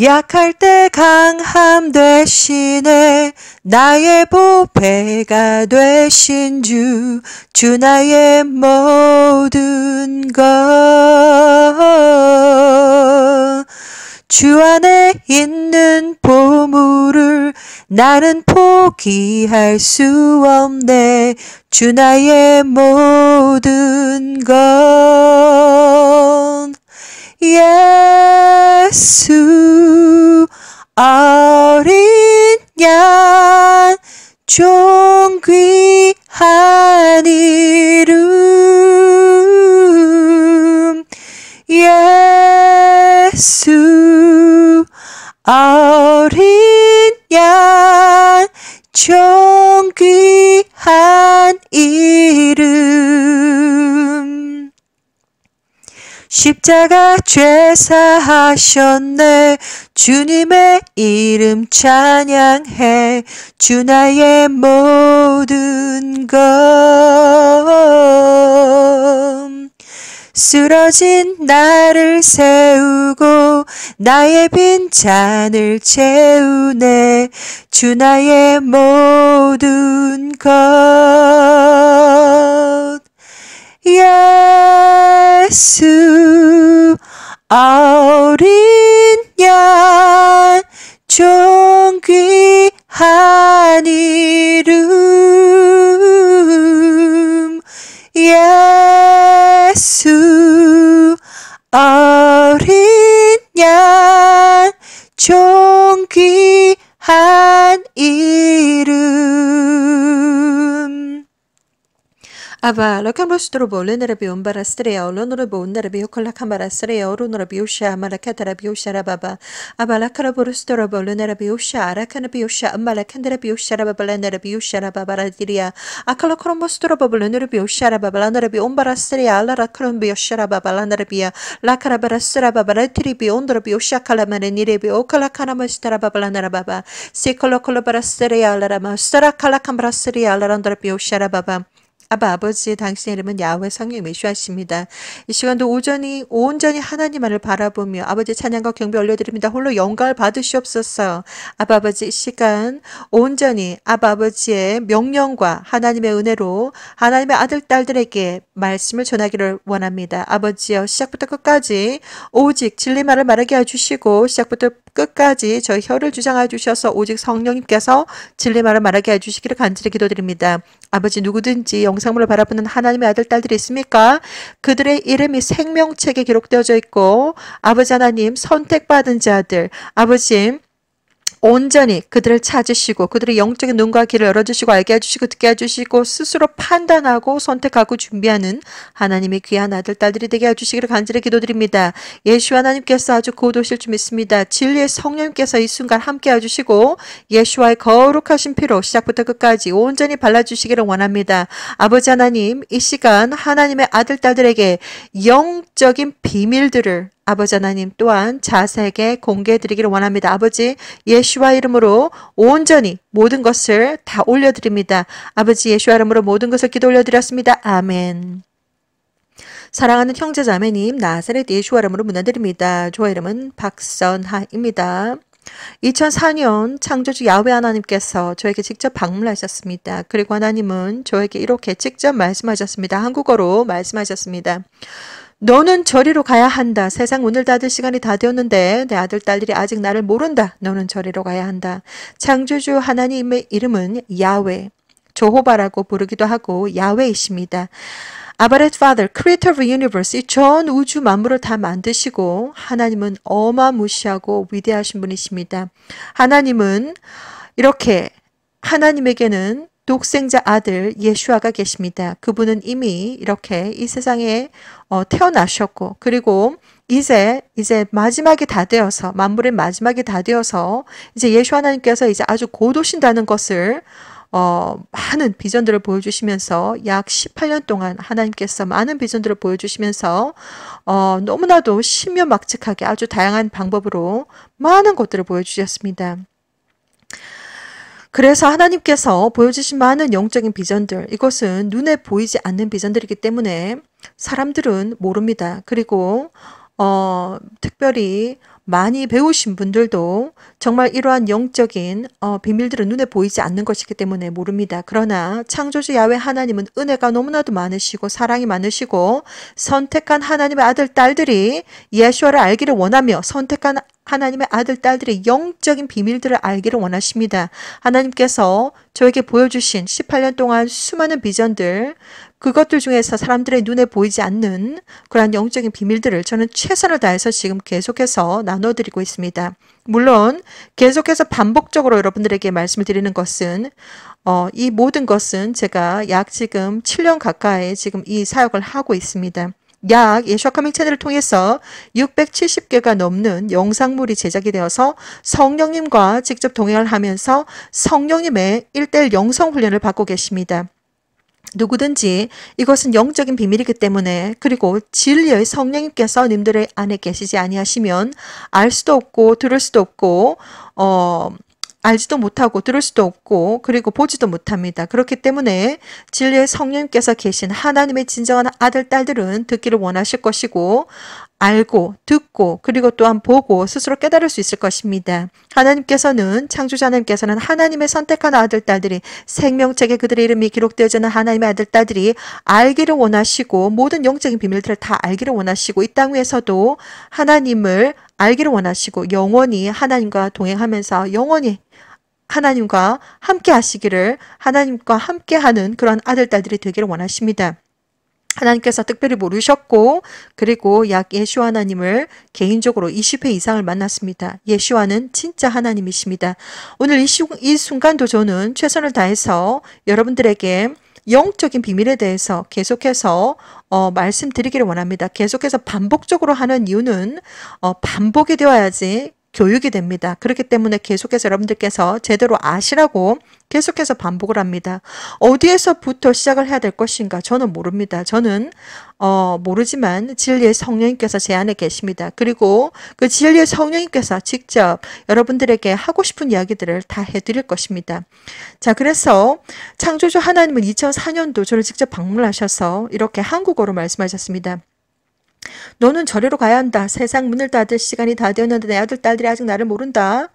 약할 때 강함 되시네 나의 보배가 되신 주, 주 나의 모든 것. 주 안에 있는 보물을 나는 포기할 수 없네. 주 나의 모든 것. 예수 어린 양 존귀한 이름 예수 어린 양 존귀한 이름 십자가 죄사하셨네 주님의 이름 찬양해 주 나의 모든 것 쓰러진 나를 세우고 나의 빈 잔을 채우네 주 나의 모든 것 예수 어린 양 존귀한 이름 예수 어린 양 존귀한 이름 Avalo kan röster och bollen rebi un bara streaulo nore bun rebi och kolla kamera streauro nore bi usha malakat rebi usha rababa abala kara röster och bollen rebi usha ara kan bi usha malakan rebi usha rababa lan rebi usha rababa radiria akala kron röster och bollen rebi usha rababa lan rebi un bara streala ra kron bi usha rababa lan rebi la kara bara rababa ratiri bi un rebi usha kala mare ni rebi o kala kana mastra rababa lan rababa se kolo kolo bara streala ra mastra kala kamera usha rababa 아빠 아버지 당신의 이름은 야훼 성령 메시아십니다. 이 시간도 오전이 온전히 하나님만을 바라보며 아버지 찬양과 경배 올려드립니다. 홀로 영광을 받으시옵소서. 아빠 아버지 이 시간 온전히 아빠 아버지의 명령과 하나님의 은혜로 하나님의 아들 딸들에게 말씀을 전하기를 원합니다. 아버지여 시작부터 끝까지 오직 진리말을 말하게 해주시고 시작부터 끝까지 저희 혀를 주장하여 주셔서 오직 성령님께서 진리말을 말하게 해주시기를 간절히 기도드립니다. 아버지 누구든지 영 영상물을 바라보는 하나님의 아들, 딸들이 있습니까? 그들의 이름이 생명책에 기록되어져 있고 아버지 하나님 선택받은 자들, 아버지 온전히 그들을 찾으시고 그들의 영적인 눈과 귀를 열어주시고 알게 해주시고 듣게 해주시고 스스로 판단하고 선택하고 준비하는 하나님의 귀한 아들 딸들이 되게 해주시기를 간절히 기도드립니다. 예수 하나님께서 아주 고도실 줄 믿습니다. 진리의 성령께서 이 순간 함께 해주시고 예수와의 거룩하신 피로 시작부터 끝까지 온전히 발라주시기를 원합니다. 아버지 하나님 이 시간 하나님의 아들 딸들에게 영적인 비밀들을 아버지 하나님 또한 자세하게 공개해드리기를 원합니다. 아버지 예수와 이름으로 온전히 모든 것을 다 올려드립니다. 아버지 예수와 이름으로 모든 것을 기도 올려드렸습니다. 아멘. 사랑하는 형제 자매님 나사렛 예수와 이름으로 문화드립니다. 저의 이름은 박선하입니다. 2004년 창조주 야외 하나님께서 저에게 직접 방문하셨습니다. 그리고 하나님은 저에게 이렇게 직접 말씀하셨습니다. 한국어로 말씀하셨습니다. 너는 저리로 가야 한다. 세상 문을 닫을 시간이 다 되었는데 내 아들 딸들이 아직 나를 모른다. 너는 저리로 가야 한다. 창조주 하나님의 이름은 야외, 조호바라고 부르기도 하고 야외이십니다. 아바렛 Father, Creator 전 우주 만물을 다 만드시고 하나님은 어마무시하고 위대하신 분이십니다. 하나님은 이렇게 하나님에게는 독생자 아들 예수아가 계십니다. 그분은 이미 이렇게 이 세상에 어, 태어나셨고 그리고 이제 이제 마지막이 다 되어서 만물의 마지막이 다 되어서 이제 예수 하나님께서 이제 아주 곧 오신다는 것을 어, 많은 비전들을 보여주시면서 약 18년 동안 하나님께서 많은 비전들을 보여주시면서 어, 너무나도 심묘막측하게 아주 다양한 방법으로 많은 것들을 보여주셨습니다. 그래서 하나님께서 보여주신 많은 영적인 비전들, 이것은 눈에 보이지 않는 비전들이기 때문에 사람들은 모릅니다. 그리고 어, 특별히 많이 배우신 분들도 정말 이러한 영적인 어, 비밀들은 눈에 보이지 않는 것이기 때문에 모릅니다. 그러나 창조주 야외 하나님은 은혜가 너무나도 많으시고 사랑이 많으시고 선택한 하나님의 아들 딸들이 예수아를 알기를 원하며 선택한 하나님의 아들, 딸들의 영적인 비밀들을 알기를 원하십니다. 하나님께서 저에게 보여주신 18년 동안 수많은 비전들, 그것들 중에서 사람들의 눈에 보이지 않는 그러한 영적인 비밀들을 저는 최선을 다해서 지금 계속해서 나눠드리고 있습니다. 물론 계속해서 반복적으로 여러분들에게 말씀을 드리는 것은 어, 이 모든 것은 제가 약 지금 7년 가까이 지금 이 사역을 하고 있습니다. 약 예수와 커밍 채널을 통해서 670개가 넘는 영상물이 제작이 되어서 성령님과 직접 동행을 하면서 성령님의 일대일 영성 훈련을 받고 계십니다. 누구든지 이것은 영적인 비밀이기 때문에 그리고 진리의 성령님께서 님들의 안에 계시지 아니하시면 알 수도 없고 들을 수도 없고 어 알지도 못하고 들을 수도 없고 그리고 보지도 못합니다. 그렇기 때문에 진리의 성령님께서 계신 하나님의 진정한 아들, 딸들은 듣기를 원하실 것이고 알고 듣고 그리고 또한 보고 스스로 깨달을 수 있을 것입니다. 하나님께서는 창조자 하나님께서는 하나님의 선택한 아들 딸들이 생명책에 그들의 이름이 기록되어지는 하나님의 아들 딸들이 알기를 원하시고 모든 영적인 비밀들을 다 알기를 원하시고 이 땅 위에서도 하나님을 알기를 원하시고 영원히 하나님과 동행하면서 영원히 하나님과 함께 하시기를 하나님과 함께 하는 그런 아들, 딸들이 되기를 원하십니다. 하나님께서 특별히 모르셨고 그리고 약 예수 하나님을 개인적으로 20회 이상을 만났습니다. 예수와는 진짜 하나님이십니다. 오늘 이, 시, 이 순간도 저는 최선을 다해서 여러분들에게 영적인 비밀에 대해서 계속해서 어, 말씀드리기를 원합니다. 계속해서 반복적으로 하는 이유는 어, 반복이 되어야지 교육이 됩니다. 그렇기 때문에 계속해서 여러분들께서 제대로 아시라고 계속해서 반복을 합니다. 어디에서부터 시작을 해야 될 것인가 저는 모릅니다. 저는 어, 모르지만 진리의 성령님께서 제 안에 계십니다. 그리고 그 진리의 성령님께서 직접 여러분들에게 하고 싶은 이야기들을 다 해드릴 것입니다. 자 그래서 창조주 하나님은 2004년도 저를 직접 방문하셔서 이렇게 한국어로 말씀하셨습니다. 너는 절리로 가야 한다. 세상 문을 닫을 시간이 다 되었는데 내 아들 딸들이 아직 나를 모른다.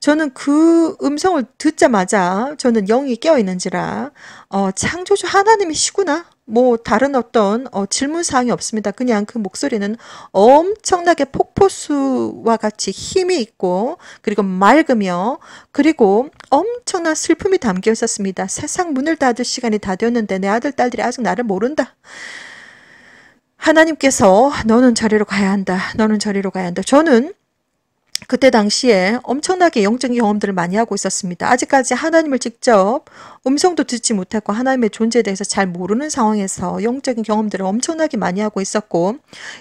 저는 그 음성을 듣자마자 저는 영이 깨어 있는지라 어, 창조주 하나님이시구나. 뭐 다른 어떤 어, 질문 사항이 없습니다. 그냥 그 목소리는 엄청나게 폭포수와 같이 힘이 있고 그리고 맑으며 그리고 엄청난 슬픔이 담겨 있었습니다. 세상 문을 닫을 시간이 다 되었는데 내 아들 딸들이 아직 나를 모른다. 하나님께서 너는 저리로 가야 한다. 너는 저리로 가야 한다. 저는 그때 당시에 엄청나게 영적인 경험들을 많이 하고 있었습니다. 아직까지 하나님을 직접 음성도 듣지 못했고 하나님의 존재에 대해서 잘 모르는 상황에서 영적인 경험들을 엄청나게 많이 하고 있었고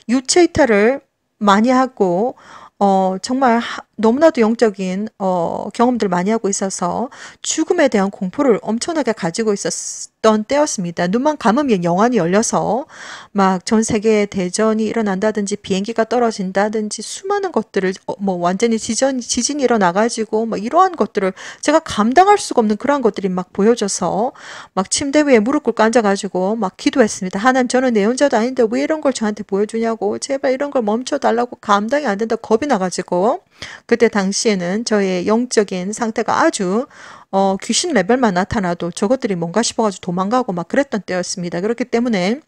유체 이탈을 많이 하고 어 정말 너무나도 영적인 어, 경험들 많이 하고 있어서 죽음에 대한 공포를 엄청나게 가지고 있었던 때였습니다. 눈만 감으면 영안이 열려서 막 전 세계 대전이 일어난다든지 비행기가 떨어진다든지 수많은 것들을 어, 뭐 완전히 지전, 지진이 일어나가지고 막 이러한 것들을 제가 감당할 수가 없는 그러한 것들이 막 보여져서 막 침대 위에 무릎 꿇고 앉아가지고 막 기도했습니다. 하나님 저는 내혼자도 아닌데 왜 이런 걸 저한테 보여주냐고 제발 이런 걸 멈춰달라고 감당이 안 된다 겁이 나가지고 그때 당시에는 저의 영적인 상태가 아주 어, 귀신 레벨만 나타나도 저것들이 뭔가 싶어가지고 도망가고 막 그랬던 때였습니다. 그렇기 때문에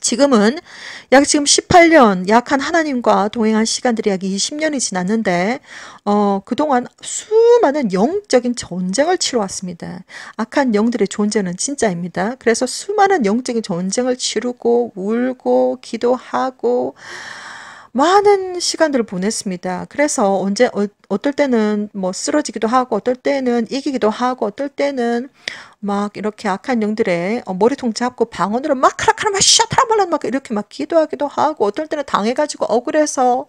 지금은 약 지금 18년 약한 하나님과 동행한 시간들이 약 20년이 지났는데 어 그동안 수많은 영적인 전쟁을 치러왔습니다. 악한 영들의 존재는 진짜입니다. 그래서 수많은 영적인 전쟁을 치르고 울고 기도하고 많은 시간들을 보냈습니다. 그래서 언제 어, 떨 때는 뭐 쓰러지기도 하고 어떨 때는 이기기도 하고 어떨 때는 막 이렇게 악한 영들의 어, 머리통 잡고 방언으로 막 카라카라 막 샤타라말라 막 이렇게 막 기도하기도 하고 어떨 때는 당해가지고 억울해서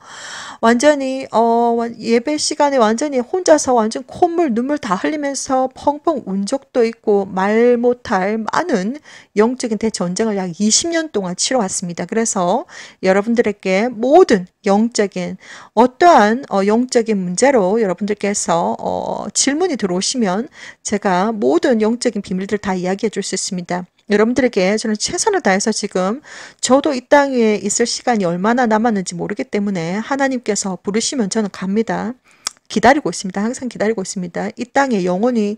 완전히 어 예배 시간에 완전히 혼자서 완전 콧물 눈물 다 흘리면서 펑펑 운 적도 있고 말 못할 많은 영적인 대전쟁을 약 20년 동안 치러왔습니다. 그래서 여러분들에게 모든 영적인 어떠한 어, 영적인 문제로 여러분들께서 어, 질문이 들어오시면 제가 모든 영적인 비밀들 다 이야기해 줄 수 있습니다. 여러분들에게 저는 최선을 다해서 지금 저도 이 땅 위에 있을 시간이 얼마나 남았는지 모르기 때문에 하나님께서 부르시면 저는 갑니다. 기다리고 있습니다. 항상 기다리고 있습니다. 이 땅에 영원히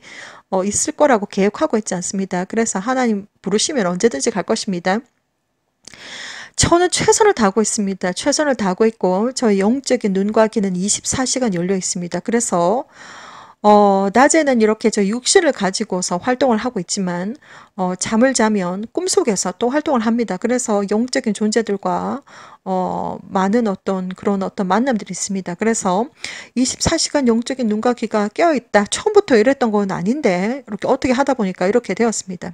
어, 있을 거라고 계획하고 있지 않습니다. 그래서 하나님 부르시면 언제든지 갈 것입니다. 저는 최선을 다하고 있습니다. 최선을 다하고 있고 저희 영적인 눈과 귀는 24시간 열려 있습니다. 그래서 어, 낮에는 이렇게 저 육신을 가지고서 활동을 하고 있지만 어, 잠을 자면 꿈속에서 또 활동을 합니다. 그래서 영적인 존재들과 어, 많은 어떤 그런 어떤 만남들이 있습니다. 그래서 24시간 영적인 눈과 귀가 깨어있다. 처음부터 이랬던 건 아닌데 이렇게 어떻게 하다 보니까 이렇게 되었습니다.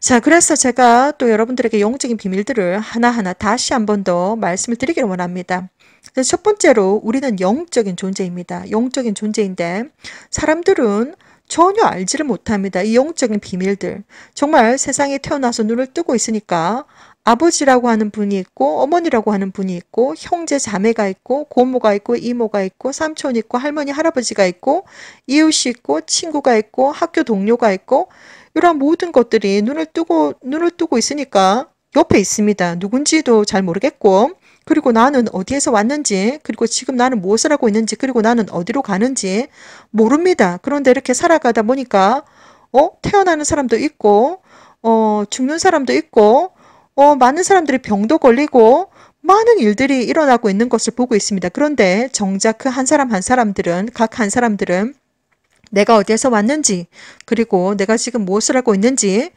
자, 그래서 제가 또 여러분들에게 영적인 비밀들을 하나하나 다시 한 번 더 말씀을 드리기를 원합니다. 그래서 첫 번째로 우리는 영적인 존재입니다. 영적인 존재인데 사람들은 전혀 알지를 못합니다. 이 영적인 비밀들. 정말 세상에 태어나서 눈을 뜨고 있으니까 아버지라고 하는 분이 있고 어머니라고 하는 분이 있고 형제 자매가 있고 고모가 있고 이모가 있고 삼촌 있고 할머니 할아버지가 있고 이웃이 있고 친구가 있고 학교 동료가 있고 이런 모든 것들이 눈을 뜨고 눈을 뜨고 있으니까 옆에 있습니다. 누군지도 잘 모르겠고 그리고 나는 어디에서 왔는지 그리고 지금 나는 무엇을 하고 있는지 그리고 나는 어디로 가는지 모릅니다. 그런데 이렇게 살아가다 보니까 어 태어나는 사람도 있고 어 죽는 사람도 있고 어 많은 사람들이 병도 걸리고 많은 일들이 일어나고 있는 것을 보고 있습니다. 그런데 정작 그 한 사람 한 사람들은 각 한 사람들은 내가 어디에서 왔는지 그리고 내가 지금 무엇을 하고 있는지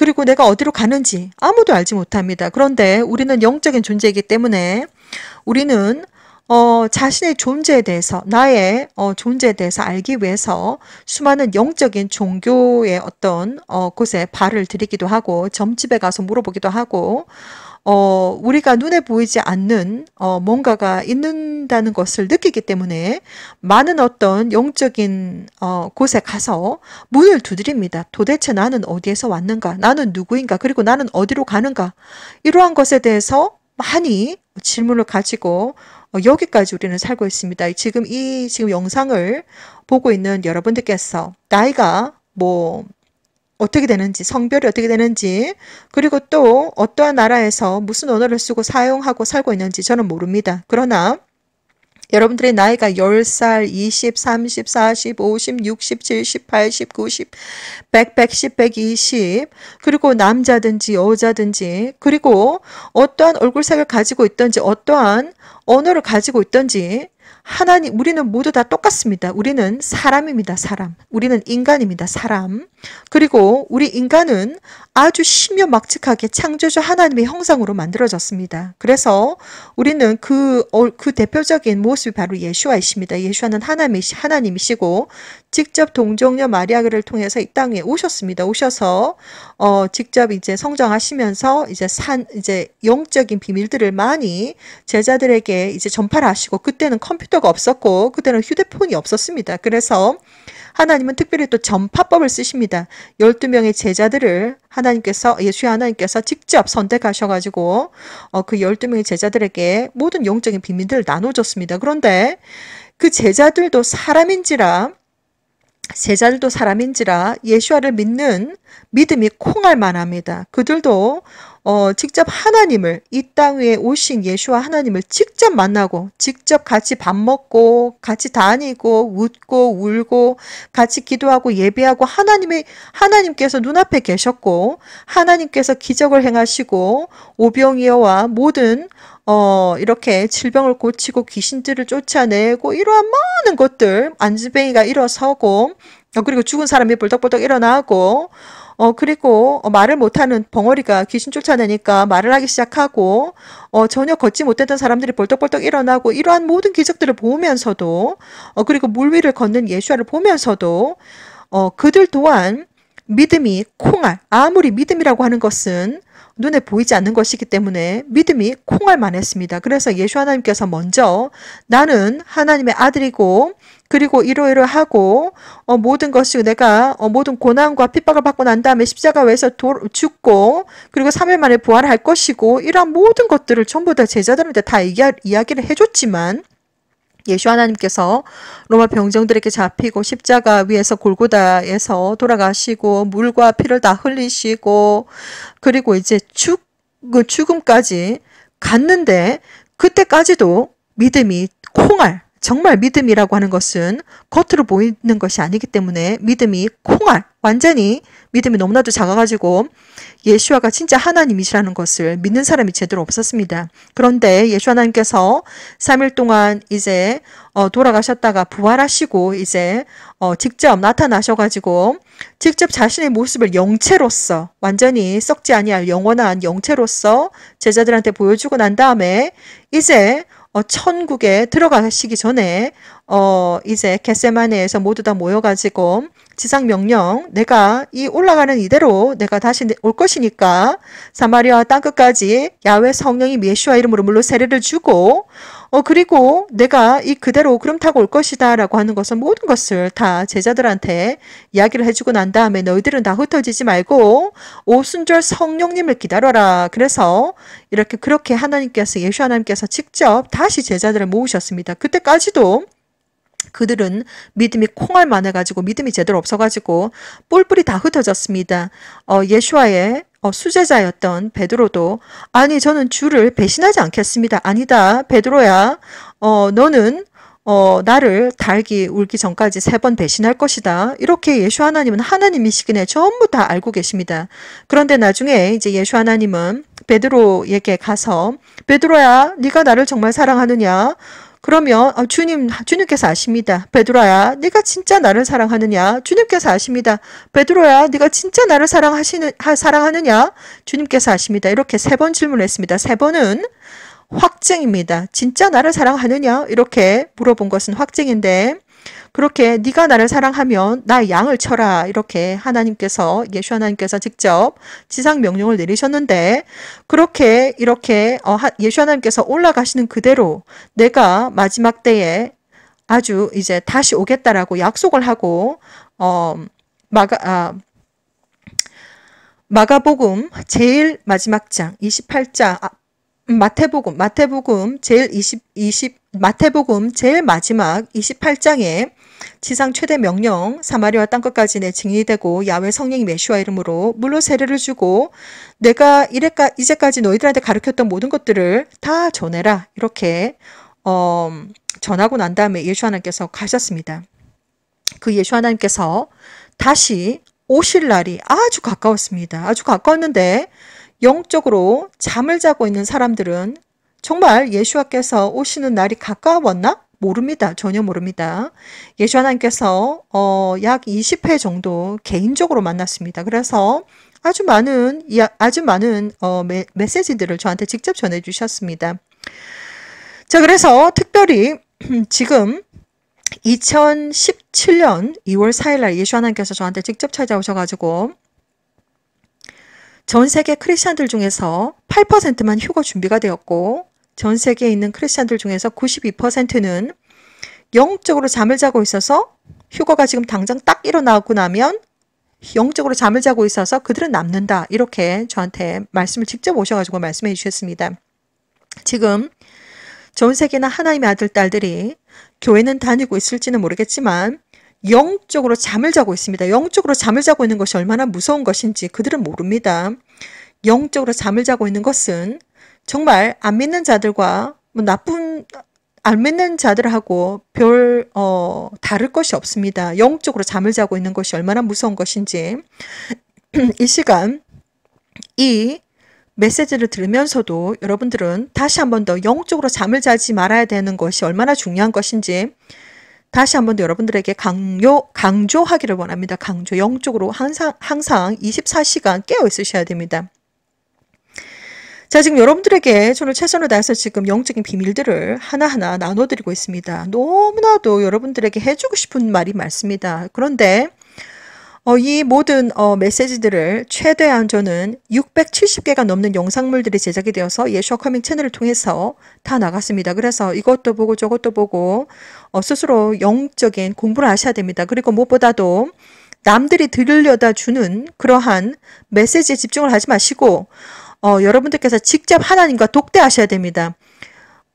그리고 내가 어디로 가는지 아무도 알지 못합니다. 그런데 우리는 영적인 존재이기 때문에 우리는 어, 자신의 존재에 대해서, 나의 어, 존재에 대해서 알기 위해서 수많은 영적인 종교의 어떤 어, 곳에 발을 들이기도 하고, 점집에 가서 물어보기도 하고, 어, 우리가 눈에 보이지 않는 어, 뭔가가 있는다는 것을 느끼기 때문에 많은 어떤 영적인 어, 곳에 가서 문을 두드립니다. 도대체 나는 어디에서 왔는가? 나는 누구인가? 그리고 나는 어디로 가는가? 이러한 것에 대해서 많이 질문을 가지고 어, 여기까지 우리는 살고 있습니다. 지금 이 지금 영상을 보고 있는 여러분들께서 나이가 뭐 어떻게 되는지 성별이 어떻게 되는지 그리고 또 어떠한 나라에서 무슨 언어를 쓰고 사용하고 살고 있는지 저는 모릅니다. 그러나 여러분들의 나이가 10살, 20, 30, 40, 50, 60, 70, 80, 90, 100, 110, 120 그리고 남자든지 여자든지 그리고 어떠한 얼굴색을 가지고 있든지 어떠한 언어를 가지고 있든지 하나님 우리는 모두 다 똑같습니다. 우리는 사람입니다. 사람. 우리는 인간입니다. 사람. 그리고 우리 인간은 아주 심연막측하게 창조주 하나님의 형상으로 만들어졌습니다. 그래서 우리는 그, 그 대표적인 모습이 바로 예수와이십니다. 예수와는 하나님이, 하나님이시고 직접 동정녀 마리아를 통해서 이 땅에 오셨습니다. 오셔서 어, 직접 이제 성장하시면서 이제 산 이제 영적인 비밀들을 많이 제자들에게 이제 전파를 하시고 그때는 컴퓨터가 없었고 그때는 휴대폰이 없었습니다. 그래서 하나님은 특별히 또 전파법을 쓰십니다. 12명의 제자들을 하나님께서 예수 의 하나님께서 직접 선택하셔 가지고 어, 그 12명의 제자들에게 모든 영적인 비밀들을 나눠 줬습니다. 그런데 그 제자들도 사람인지라 제자들도 사람인지라 예수아를 믿는 믿음이 콩할 만합니다. 그들도 어, 직접 하나님을 이 땅 위에 오신 예수와 하나님을 직접 만나고 직접 같이 밥 먹고 같이 다니고 웃고 울고 같이 기도하고 예배하고 하나님의 하나님께서 눈앞에 계셨고 하나님께서 기적을 행하시고 오병이어와 모든 어, 이렇게 질병을 고치고 귀신들을 쫓아내고 이러한 많은 것들 안지뱅이가 일어서고 어, 그리고 죽은 사람이 벌떡벌떡 일어나고 어, 그리고 어, 말을 못하는 벙어리가 귀신 쫓아내니까 말을 하기 시작하고 어, 전혀 걷지 못했던 사람들이 벌떡벌떡 일어나고 이러한 모든 기적들을 보면서도 어, 그리고 물 위를 걷는 예수아를 보면서도 어, 그들 또한 믿음이 콩알 아무리 믿음이라고 하는 것은 눈에 보이지 않는 것이기 때문에 믿음이 콩알만 했습니다. 그래서 예수 하나님께서 먼저 나는 하나님의 아들이고 그리고 이러이러하고 어, 모든 것이 내가 어, 모든 고난과 핍박을 받고 난 다음에 십자가 위에서 도, 죽고 그리고 삼일 만에 부활할 것이고 이러한 모든 것들을 전부 다 제자들한테 다 이기, 이야기를 해줬지만 예수 하나님께서 로마 병정들에게 잡히고 십자가 위에서 골고다에서 돌아가시고 물과 피를 다 흘리시고 그리고 이제 죽, 그 죽음까지 갔는데 그때까지도 믿음이 콩알 정말 믿음이라고 하는 것은 겉으로 보이는 것이 아니기 때문에 믿음이 콩알, 완전히 믿음이 너무나도 작아가지고 예수아가 진짜 하나님이시라는 것을 믿는 사람이 제대로 없었습니다. 그런데 예수 하나님께서 3일 동안 이제 어, 돌아가셨다가 부활하시고 이제 어, 직접 나타나셔가지고 직접 자신의 모습을 영체로서 완전히 썩지 아니할 영원한 영체로서 제자들한테 보여주고 난 다음에 이제 어, 천국에 들어가시기 전에 어, 이제 겟세마네에서 모두 다 모여가지고 지상 명령 내가 이 올라가는 이대로 내가 다시 올 것이니까 사마리아 땅 끝까지 야외 성령이 메슈아 이름으로 물로 세례를 주고 어, 그리고 내가 이 그대로 구름 타고 올 것이다 라고 하는 것은 모든 것을 다 제자들한테 이야기를 해주고 난 다음에 너희들은 다 흩어지지 말고 오순절 성령님을 기다려라. 그래서 이렇게 그렇게 하나님께서 예수 하나님께서 직접 다시 제자들을 모으셨습니다. 그때까지도 그들은 믿음이 콩알 만해가지고 믿음이 제대로 없어가지고 뿔뿔이 다 흩어졌습니다. 어, 예수와의 어, 수제자였던 베드로도 아니 저는 주를 배신하지 않겠습니다. 아니다 베드로야 어, 너는 어, 나를 달기 울기 전까지 세 번 배신할 것이다. 이렇게 예수 하나님은 하나님이시기에 전부 다 알고 계십니다. 그런데 나중에 이제 예수 하나님은 베드로에게 가서 베드로야 네가 나를 정말 사랑하느냐? 그러면 어, 주님 주님께서 아십니다. 베드로야, 네가 진짜 나를 사랑하느냐? 주님께서 아십니다. 베드로야, 네가 진짜 나를 사랑하시는 하, 사랑하느냐? 주님께서 아십니다. 이렇게 세 번 질문했습니다. 세 번은 확증입니다. 진짜 나를 사랑하느냐? 이렇게 물어본 것은 확증인데 그렇게 네가 나를 사랑하면 나의 양을 쳐라 이렇게 하나님께서 예수 하나님께서 직접 지상 명령을 내리셨는데 그렇게 이렇게 어, 예수 하나님께서 올라가시는 그대로 내가 마지막 때에 아주 이제 다시 오겠다라고 약속을 하고 어 마가 아 마가복음 제일 마지막 장 28장 아, 음, 마태복음 마태복음 제일 20 20 마태복음 제일 마지막 28장에 지상 최대 명령 사마리아 땅 끝까지 내 증인이 되고 야외 성령이 메시와 이름으로 물로 세례를 주고 내가 이래까 이제까지 너희들한테 가르쳤던 모든 것들을 다 전해라 이렇게 어, 전하고 난 다음에 예수 하나님께서 가셨습니다. 그 예수 하나님께서 다시 오실 날이 아주 가까웠습니다. 아주 가까웠는데 영적으로 잠을 자고 있는 사람들은 정말 예수와께서 오시는 날이 가까웠나? 모릅니다. 전혀 모릅니다. 예수 하나님께서 어, 약 20회 정도 개인적으로 만났습니다. 그래서 아주 많은 아주 많은 어, 메, 메시지들을 저한테 직접 전해 주셨습니다. 자, 그래서 특별히 지금 2017년 2월 4일 날 예수 하나님께서 저한테 직접 찾아오셔 가지고 전 세계 크리스천들 중에서 8%만 휴거 준비가 되었고 전 세계에 있는 크리스찬들 중에서 92%는 영적으로 잠을 자고 있어서 휴거가 지금 당장 딱 일어나고 나면 영적으로 잠을 자고 있어서 그들은 남는다. 이렇게 저한테 말씀을 직접 오셔가지고 말씀해 주셨습니다. 지금 전 세계나 하나님의 아들, 딸들이 교회는 다니고 있을지는 모르겠지만 영적으로 잠을 자고 있습니다. 영적으로 잠을 자고 있는 것이 얼마나 무서운 것인지 그들은 모릅니다. 영적으로 잠을 자고 있는 것은 정말 안 믿는 자들과 뭐 나쁜 안 믿는 자들하고 별 어, 다를 것이 없습니다. 영적으로 잠을 자고 있는 것이 얼마나 무서운 것인지 이 시간 이 메시지를 들으면서도 여러분들은 다시 한 번 더 영적으로 잠을 자지 말아야 되는 것이 얼마나 중요한 것인지 다시 한 번 더 여러분들에게 강요, 강조하기를 원합니다. 강조. 영적으로 항상, 항상 24시간 깨어 있으셔야 됩니다. 자, 지금 여러분들에게 저는 최선을 다해서 지금 영적인 비밀들을 하나하나 나눠드리고 있습니다. 너무나도 여러분들에게 해주고 싶은 말이 많습니다. 그런데 어, 이 모든 어, 메시지들을 최대한 저는 670개가 넘는 영상물들이 제작이 되어서 예슈아 커밍 채널을 통해서 다 나갔습니다. 그래서 이것도 보고 저것도 보고 어, 스스로 영적인 공부를 하셔야 됩니다. 그리고 무엇보다도 남들이 들으려다 주는 그러한 메시지에 집중을 하지 마시고 어, 여러분들께서 직접 하나님과 독대하셔야 됩니다.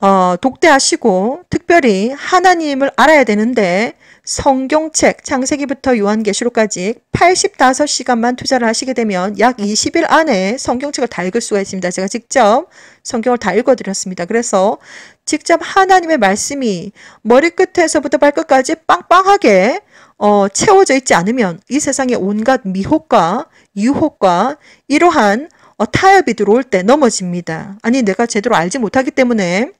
어, 독대하시고 특별히 하나님을 알아야 되는데 성경책 창세기부터 요한계시록까지 85시간만 투자를 하시게 되면 약 20일 안에 성경책을 다 읽을 수가 있습니다. 제가 직접 성경을 다 읽어드렸습니다. 그래서 직접 하나님의 말씀이 머리끝에서부터 발끝까지 빵빵하게 어, 채워져 있지 않으면 이 세상의 온갖 미혹과 유혹과 이러한 어, 타협이 들어올 때 넘어집니다. 아니 내가 제대로 알지 못하기 때문에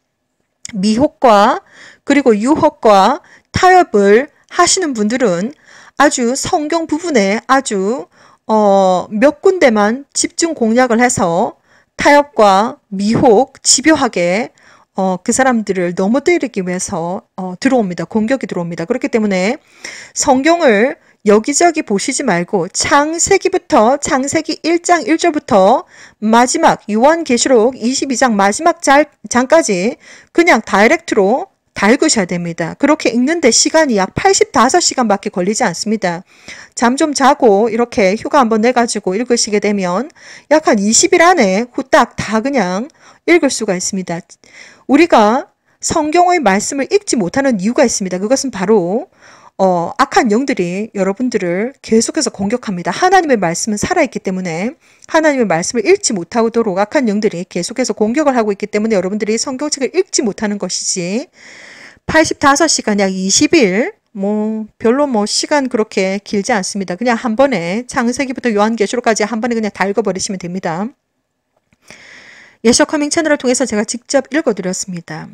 미혹과 그리고 유혹과 타협을 하시는 분들은 아주 성경 부분에 아주 어, 몇 군데만 집중 공략을 해서 타협과 미혹, 집요하게 어, 그 사람들을 넘어뜨리기 위해서 어, 들어옵니다. 공격이 들어옵니다. 그렇기 때문에 성경을 여기저기 보시지 말고 창세기부터 창세기 1장 1절부터 마지막 요한계시록 22장 마지막 장까지 그냥 다이렉트로 다 읽으셔야 됩니다. 그렇게 읽는데 시간이 약 85시간밖에 걸리지 않습니다. 잠 좀 자고 이렇게 휴가 한번 내가지고 읽으시게 되면 약 한 20일 안에 후딱 다 그냥 읽을 수가 있습니다. 우리가 성경의 말씀을 읽지 못하는 이유가 있습니다. 그것은 바로 어, 악한 영들이 여러분들을 계속해서 공격합니다. 하나님의 말씀은 살아있기 때문에 하나님의 말씀을 읽지 못하도록 악한 영들이 계속해서 공격을 하고 있기 때문에 여러분들이 성경책을 읽지 못하는 것이지 85시간 약 20일 뭐 별로 뭐 시간 그렇게 길지 않습니다. 그냥 한 번에 창세기부터 요한계시록까지 한 번에 그냥 다 읽어버리시면 됩니다. 예셔커밍 채널을 통해서 제가 직접 읽어드렸습니다.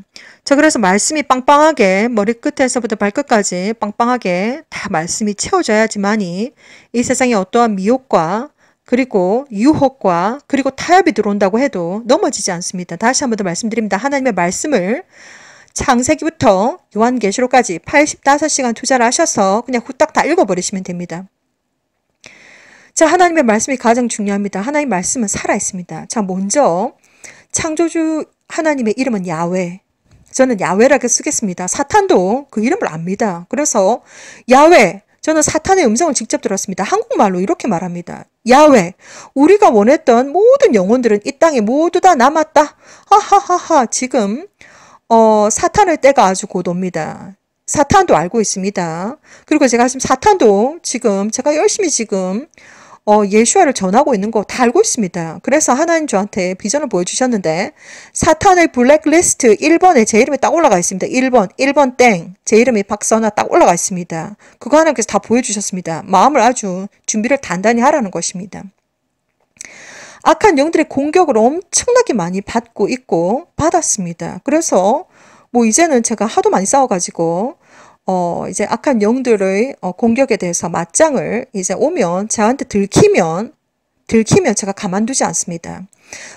저 그래서 말씀이 빵빵하게 머리끝에서부터 발끝까지 빵빵하게 다 말씀이 채워져야지만이 이 세상에 어떠한 미혹과 그리고 유혹과 그리고 타협이 들어온다고 해도 넘어지지 않습니다. 다시 한 번 더 말씀드립니다. 하나님의 말씀을 창세기부터 요한계시록까지 85시간 투자를 하셔서 그냥 후딱 다 읽어버리시면 됩니다. 자, 하나님의 말씀이 가장 중요합니다. 하나님 의 말씀은 살아있습니다. 자, 먼저 창조주 하나님의 이름은 야외. 저는 야외라고 쓰겠습니다. 사탄도 그 이름을 압니다. 그래서 야외. 저는 사탄의 음성을 직접 들었습니다. 한국말로 이렇게 말합니다. 야외, 우리가 원했던 모든 영혼들은 이 땅에 모두 다 남았다. 하하하하, 지금 어, 사탄의 때가 아주 곧 옵니다. 사탄도 알고 있습니다. 그리고 제가 지금 사탄도 지금 제가 열심히 지금 어, 예수아를 전하고 있는 거 다 알고 있습니다. 그래서 하나님 저한테 비전을 보여주셨는데 사탄의 블랙리스트 1번에 제 이름이 딱 올라가 있습니다. 1번, 1번 땡. 제 이름이 박선아 딱 올라가 있습니다. 그거 하나님께서 다 보여주셨습니다. 마음을 아주 준비를 단단히 하라는 것입니다. 악한 영들의 공격을 엄청나게 많이 받고 있고 받았습니다. 그래서 뭐 이제는 제가 하도 많이 싸워가지고 어, 이제 악한 영들의 어, 공격에 대해서 맞짱을 이제 오면 저한테 들키면 들키면 제가 가만두지 않습니다.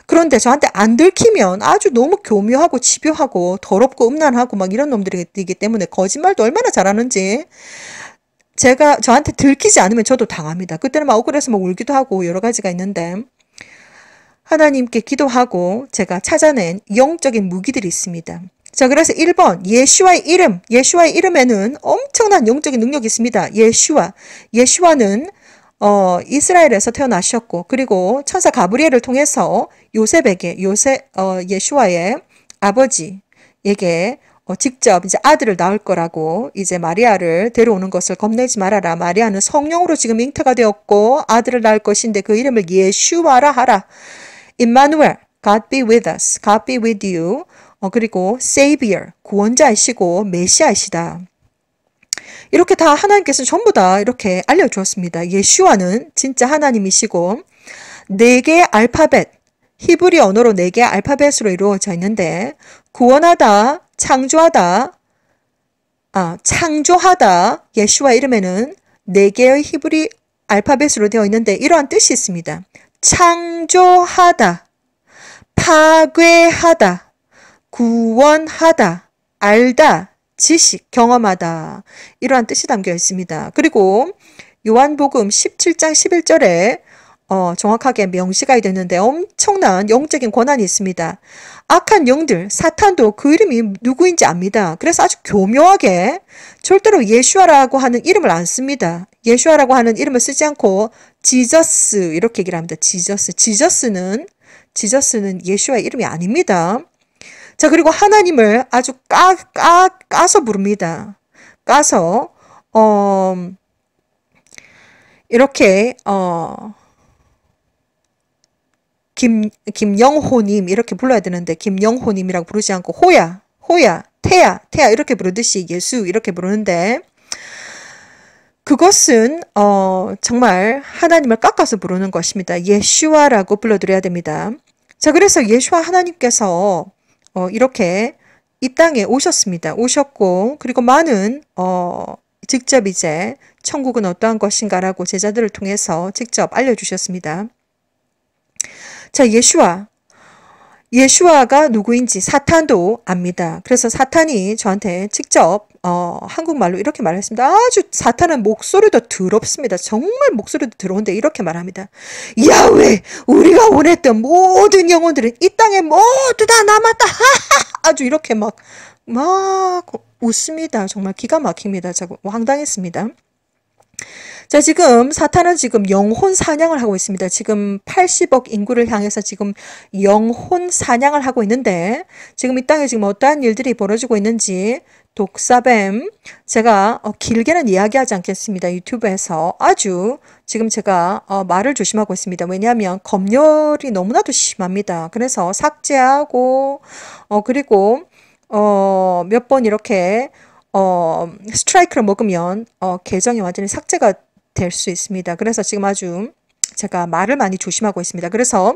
그런데 저한테 안 들키면 아주 너무 교묘하고 집요하고 더럽고 음란하고 막 이런 놈들이기 때문에 거짓말도 얼마나 잘하는지 제가 저한테 들키지 않으면 저도 당합니다. 그때는 막 억울해서 막 울기도 하고 여러 가지가 있는데 하나님께 기도하고 제가 찾아낸 영적인 무기들이 있습니다. 자, 그래서 1번 예슈와의 이름, 예슈와의 이름에는 엄청난 영적인 능력이 있습니다. 예슈와, 예슈와는 어, 이스라엘에서 태어나셨고 그리고 천사 가브리엘을 통해서 요셉에게 요셉 어, 예슈와의 아버지에게 어, 직접 이제 아들을 낳을 거라고 이제 마리아를 데려오는 것을 겁내지 말아라. 마리아는 성령으로 지금 잉태가 되었고 아들을 낳을 것인데 그 이름을 예슈와라 하라. 임마누엘, God be with us, God be with you. 어, 그리고 Savior, 구원자이시고 메시아이시다. 이렇게 다 하나님께서 전부 다 이렇게 알려주었습니다. 예슈아는 진짜 하나님이시고 네 개의 알파벳, 히브리 언어로 네 개의 알파벳으로 이루어져 있는데 구원하다, 창조하다, 아, 창조하다 예슈아 이름에는 네 개의 히브리 알파벳으로 되어 있는데 이러한 뜻이 있습니다. 창조하다, 파괴하다, 구원하다, 알다, 지식, 경험하다. 이러한 뜻이 담겨 있습니다. 그리고 요한복음 17장 11절에 어, 정확하게 명시가 되는데 엄청난 영적인 권한이 있습니다. 악한 영들, 사탄도 그 이름이 누구인지 압니다. 그래서 아주 교묘하게 절대로 예슈아라고 하는 이름을 안 씁니다. 예슈아라고 하는 이름을 쓰지 않고 지저스 이렇게 얘기를 합니다. 지저스. 지저스는 지저스는 예슈아의 이름이 아닙니다. 자, 그리고 하나님을 아주 까, 까, 까서 부릅니다. 까서, 어, 이렇게, 어, 김, 김영호님, 이렇게 불러야 되는데, 김영호님이라고 부르지 않고, 호야, 호야, 태야, 태야, 이렇게 부르듯이 예수, 이렇게 부르는데, 그것은 어 정말 하나님을 깎아서 부르는 것입니다. 예슈아라고 불러드려야 됩니다. 자 그래서 예슈아 하나님께서 어, 이렇게 이 땅에 오셨습니다. 오셨고 그리고 많은 어, 직접 이제 천국은 어떠한 것인가라고 제자들을 통해서 직접 알려주셨습니다. 자 예수와 예슈아가 누구인지 사탄도 압니다. 그래서 사탄이 저한테 직접 어, 한국말로 이렇게 말했습니다. 아주 사탄은 목소리도 더럽습니다. 정말 목소리도 더러운데 이렇게 말합니다. 야외 우리가 원했던 모든 영혼들은 이 땅에 모두 다 남았다. 아주 이렇게 막 막 웃습니다. 정말 기가 막힙니다. 자고 황당했습니다. 자, 지금 사탄은 지금 영혼 사냥을 하고 있습니다. 지금 80억 인구를 향해서 지금 영혼 사냥을 하고 있는데 지금 이 땅에 지금 어떠한 일들이 벌어지고 있는지 독사뱀 제가 어, 길게는 이야기하지 않겠습니다. 유튜브에서 아주 지금 제가 어, 말을 조심하고 있습니다. 왜냐하면 검열이 너무나도 심합니다. 그래서 삭제하고 어, 그리고 어, 몇 번 이렇게 어, 스트라이크를 먹으면 어, 계정이 완전히 삭제가 될수 있습니다. 그래서 지금 아주 제가 말을 많이 조심하고 있습니다. 그래서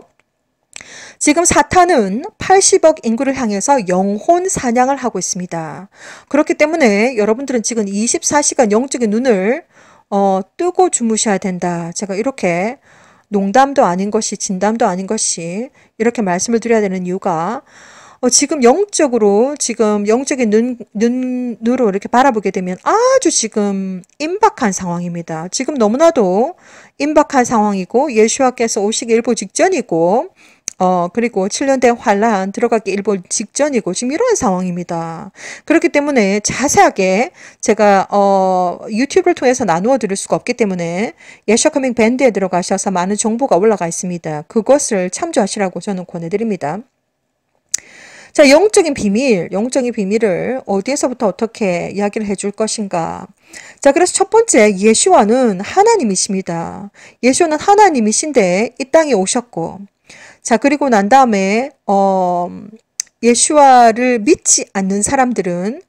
지금 사탄은 80억 인구를 향해서 영혼 사냥을 하고 있습니다. 그렇기 때문에 여러분들은 지금 24시간 영적인 눈을 어, 뜨고 주무셔야 된다. 제가 이렇게 농담도 아닌 것이 진담도 아닌 것이 이렇게 말씀을 드려야 되는 이유가 어, 지금 영적으로 지금 영적인 눈, 눈, 으로 이렇게 바라보게 되면 아주 지금 임박한 상황입니다. 지금 너무나도 임박한 상황이고 예수와께서 오시기 일보 직전이고 어, 그리고 7년 된 환란 들어가기 일보 직전이고 지금 이런 상황입니다. 그렇기 때문에 자세하게 제가 어, 유튜브를 통해서 나누어 드릴 수가 없기 때문에 예샤 커밍 밴드에 들어가셔서 많은 정보가 올라가 있습니다. 그것을 참조하시라고 저는 권해드립니다. 자, 영적인 비밀, 영적인 비밀을 어디에서부터 어떻게 이야기를 해줄 것인가. 자, 그래서 첫 번째 예수와는 하나님이십니다. 예수는 하나님이신데 이 땅에 오셨고, 자, 그리고 난 다음에, 어, 예수와를 믿지 않는 사람들은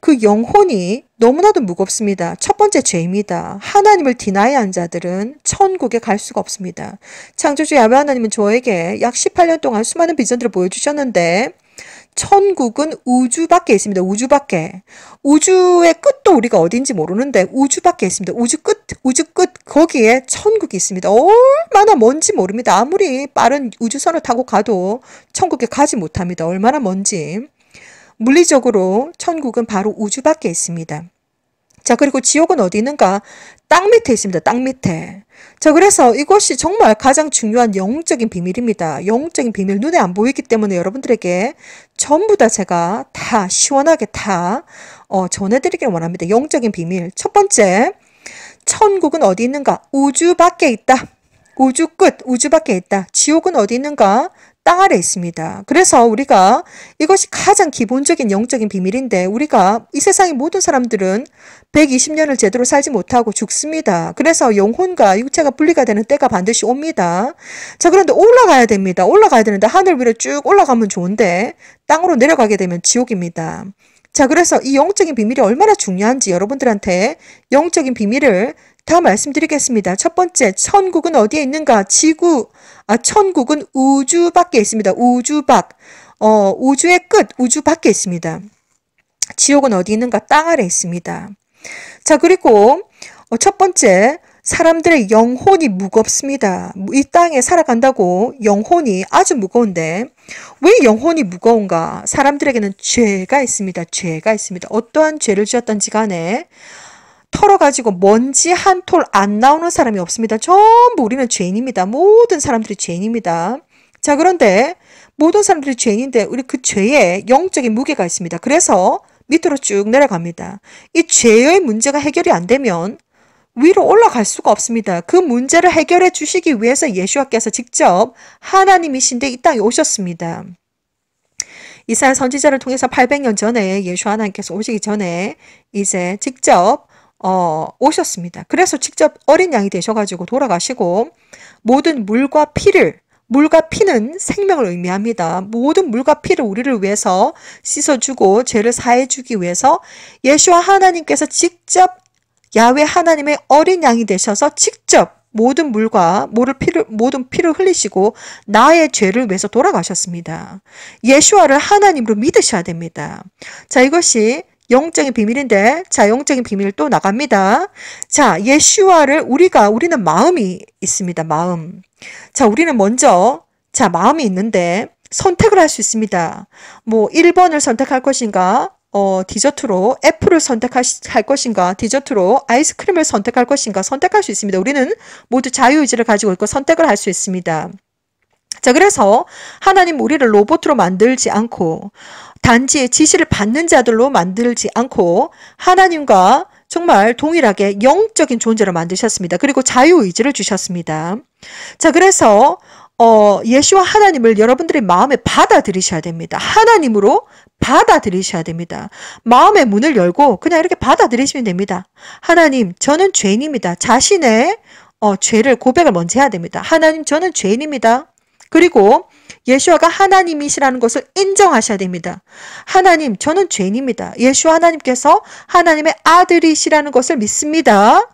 그 영혼이 너무나도 무겁습니다. 첫 번째 죄입니다. 하나님을 디나이한 자들은 천국에 갈 수가 없습니다. 창조주 야외 하나님은 저에게 약 18년 동안 수많은 비전들을 보여주셨는데 천국은 우주밖에 있습니다. 우주밖에. 우주의 끝도 우리가 어딘지 모르는데 우주밖에 있습니다. 우주 끝, 우주 끝 거기에 천국이 있습니다. 얼마나 먼지 모릅니다. 아무리 빠른 우주선을 타고 가도 천국에 가지 못합니다. 얼마나 먼지. 물리적으로 천국은 바로 우주밖에 있습니다. 자, 그리고 지옥은 어디 있는가? 땅 밑에 있습니다. 땅 밑에. 자, 그래서 이것이 정말 가장 중요한 영적인 비밀입니다. 영적인 비밀 눈에 안 보이기 때문에 여러분들에게 전부 다 제가 다 시원하게 다 어, 전해드리길 원합니다. 영적인 비밀. 첫 번째, 천국은 어디 있는가? 우주 밖에 있다. 우주 끝, 우주 밖에 있다. 지옥은 어디 있는가? 땅 아래 있습니다. 그래서 우리가 이것이 가장 기본적인 영적인 비밀인데 우리가 이 세상의 모든 사람들은 120년을 제대로 살지 못하고 죽습니다. 그래서 영혼과 육체가 분리가 되는 때가 반드시 옵니다. 자 그런데 올라가야 됩니다. 올라가야 되는데 하늘 위로 쭉 올라가면 좋은데 땅으로 내려가게 되면 지옥입니다. 자, 그래서 이 영적인 비밀이 얼마나 중요한지 여러분들한테 영적인 비밀을 다 말씀드리겠습니다. 첫 번째, 천국은 어디에 있는가? 지구, 아, 천국은 우주 밖에 있습니다. 우주 밖, 어, 우주의 끝, 우주 밖에 있습니다. 지옥은 어디 있는가? 땅 아래 있습니다. 자, 그리고 어, 첫 번째, 사람들의 영혼이 무겁습니다. 이 땅에 살아간다고 영혼이 아주 무거운데 왜 영혼이 무거운가? 사람들에게는 죄가 있습니다. 죄가 있습니다. 어떠한 죄를 지었던지 간에 털어가지고 먼지 한 톨 안 나오는 사람이 없습니다. 전부 우리는 죄인입니다. 모든 사람들이 죄인입니다. 자, 그런데 모든 사람들이 죄인인데 우리 그 죄에 영적인 무게가 있습니다. 그래서 밑으로 쭉 내려갑니다. 이 죄의 문제가 해결이 안 되면 위로 올라갈 수가 없습니다. 그 문제를 해결해 주시기 위해서 예수와께서 직접 하나님이신데 이 땅에 오셨습니다. 이사야 선지자를 통해서 800년 전에 예수 하나님께서 오시기 전에 이제 직접 어, 오셨습니다. 그래서 직접 어린 양이 되셔가지고 돌아가시고 모든 물과 피를 물과 피는 생명을 의미합니다. 모든 물과 피를 우리를 위해서 씻어주고 죄를 사해주기 위해서 예수와 하나님께서 직접 야외 하나님의 어린 양이 되셔서 직접 모든 물과 모를 피를, 모든 피를 흘리시고 나의 죄를 위해서 돌아가셨습니다. 예수와를 하나님으로 믿으셔야 됩니다. 자, 이것이 영적인 비밀인데 자 영적인 비밀 또 나갑니다. 자 예슈아를 우리가 우리는 마음이 있습니다. 마음. 자 우리는 먼저 자 마음이 있는데 선택을 할 수 있습니다. 뭐 1번을 선택할 것인가 어, 디저트로 애플을 선택할 것인가, 디저트로 아이스크림을 선택할 것인가 선택할 수 있습니다. 우리는 모두 자유의지를 가지고 있고 선택을 할 수 있습니다. 자, 그래서 하나님 우리를 로봇으로 만들지 않고 단지 지시를 받는 자들로 만들지 않고 하나님과 정말 동일하게 영적인 존재로 만드셨습니다. 그리고 자유의지를 주셨습니다. 자, 그래서 어, 예수와 하나님을 여러분들의 마음에 받아들이셔야 됩니다. 하나님으로 받아들이셔야 됩니다. 마음의 문을 열고 그냥 이렇게 받아들이시면 됩니다. 하나님, 저는 죄인입니다. 자신의 어, 죄를 고백을 먼저 해야 됩니다. 하나님, 저는 죄인입니다. 그리고 예수아가 하나님이시라는 것을 인정하셔야 됩니다. 하나님, 저는 죄인입니다. 예수 아 하나님께서 하나님의 아들이시라는 것을 믿습니다.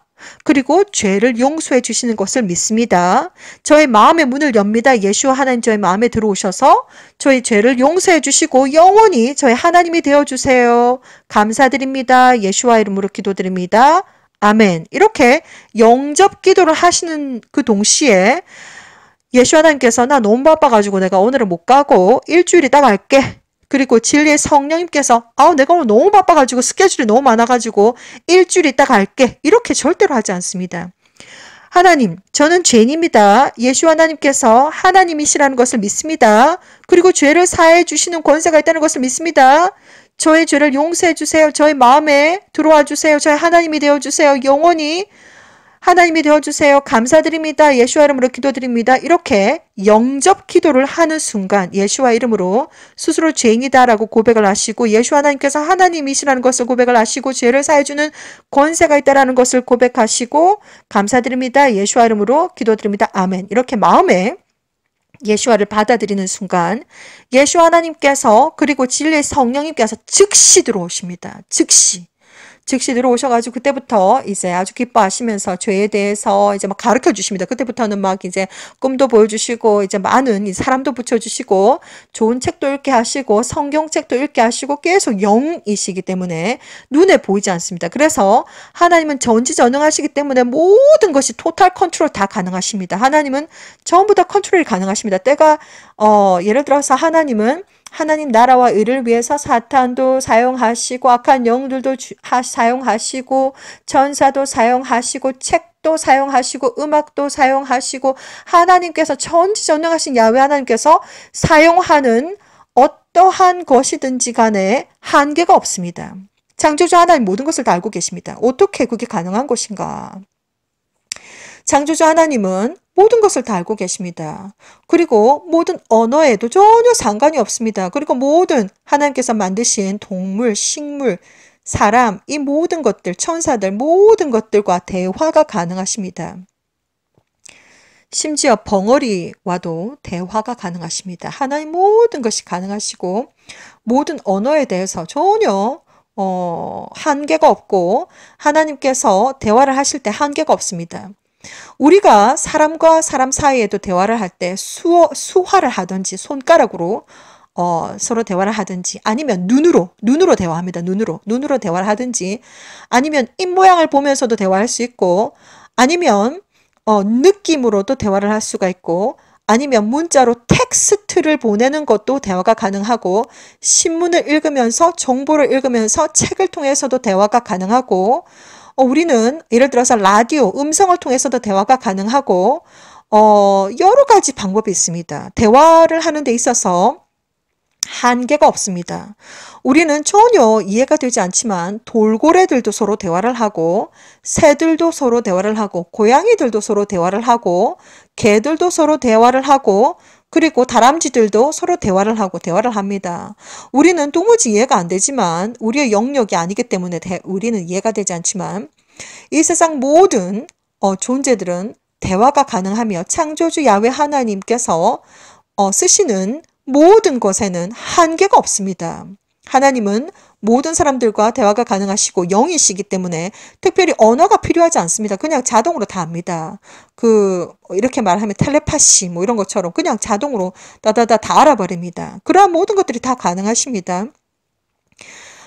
그리고 죄를 용서해 주시는 것을 믿습니다. 저의 마음의 문을 엽니다. 예수 하나님 저의 마음에 들어오셔서 저의 죄를 용서해 주시고 영원히 저의 하나님이 되어 주세요. 감사드립니다. 예수와 이름으로 기도드립니다. 아멘. 이렇게 영접 기도를 하시는 그 동시에 예수 하나님께서 나 너무 바빠가지고 내가 오늘은 못 가고 일주일 있다 갈게. 그리고 진리의 성령님께서 아우 내가 오늘 너무 바빠가지고 스케줄이 너무 많아가지고 일주일 있다 갈게. 이렇게 절대로 하지 않습니다. 하나님, 저는 죄인입니다. 예수 하나님께서 하나님이시라는 것을 믿습니다. 그리고 죄를 사해 주시는 권세가 있다는 것을 믿습니다. 저의 죄를 용서해 주세요. 저의 마음에 들어와 주세요. 저의 하나님이 되어 주세요. 영원히 하나님이 되어주세요. 감사드립니다. 예수와 이름으로 기도드립니다. 이렇게 영접 기도를 하는 순간 예수와 이름으로 스스로 죄인이다라고 고백을 하시고 예수 하나님께서 하나님이시라는 것을 고백을 하시고 죄를 사해주는 권세가 있다라는 것을 고백하시고 감사드립니다. 예수와 이름으로 기도드립니다. 아멘. 이렇게 마음에 예수와를 받아들이는 순간 예수 하나님께서 그리고 진리의 성령님께서 즉시 들어오십니다. 즉시 즉시 들어오셔가지고 그때부터 이제 아주 기뻐하시면서 죄에 대해서 이제 막 가르쳐 주십니다. 그때부터는 막 이제 꿈도 보여주시고 이제 많은 사람도 붙여주시고 좋은 책도 읽게 하시고 성경책도 읽게 하시고 계속 영이시기 때문에 눈에 보이지 않습니다. 그래서 하나님은 전지전능하시기 때문에 모든 것이 토탈 컨트롤 다 가능하십니다. 하나님은 전부 다 컨트롤이 가능하십니다. 때가 어 예를 들어서 하나님은 하나님 나라와 의를 위해서 사탄도 사용하시고 악한 영들도 주, 하, 사용하시고 전사도 사용하시고 책도 사용하시고 음악도 사용하시고 하나님께서 전지전능하신 야외 하나님께서 사용하는 어떠한 것이든지 간에 한계가 없습니다. 창조주 하나님 모든 것을 다 알고 계십니다. 어떻게 그게 가능한 것인가? 창조주 하나님은 모든 것을 다 알고 계십니다. 그리고 모든 언어에도 전혀 상관이 없습니다. 그리고 모든 하나님께서 만드신 동물, 식물, 사람, 이 모든 것들, 천사들, 모든 것들과 대화가 가능하십니다. 심지어 벙어리와도 대화가 가능하십니다. 하나님 모든 것이 가능하시고, 모든 언어에 대해서 전혀 어, 한계가 없고, 하나님께서 대화를 하실 때 한계가 없습니다. 우리가 사람과 사람 사이에도 대화를 할 때 수화를 하든지 손가락으로 어, 서로 대화를 하든지 아니면 눈으로 눈으로 대화합니다. 눈으로 눈으로 대화를 하든지 아니면 입 모양을 보면서도 대화할 수 있고 아니면 어, 느낌으로도 대화를 할 수가 있고 아니면 문자로 텍스트를 보내는 것도 대화가 가능하고 신문을 읽으면서 정보를 읽으면서 책을 통해서도 대화가 가능하고 어, 우리는 예를 들어서 라디오, 음성을 통해서도 대화가 가능하고 어, 여러 가지 방법이 있습니다. 대화를 하는 데 있어서 한계가 없습니다. 우리는 전혀 이해가 되지 않지만 돌고래들도 서로 대화를 하고 새들도 서로 대화를 하고 고양이들도 서로 대화를 하고 개들도 서로 대화를 하고 그리고 다람쥐들도 서로 대화를 하고 대화를 합니다. 우리는 도무지 이해가 안 되지만 우리의 영역이 아니기 때문에 대, 우리는 이해가 되지 않지만 이 세상 모든 어, 존재들은 대화가 가능하며 창조주 야외 하나님께서 어, 쓰시는 모든 것에는 한계가 없습니다. 하나님은 모든 사람들과 대화가 가능하시고 영이시기 때문에 특별히 언어가 필요하지 않습니다. 그냥 자동으로 다합니다그 이렇게 말하면 텔레파시 뭐 이런 것처럼 그냥 자동으로 다다다 다 알아버립니다. 그러한 모든 것들이 다 가능하십니다.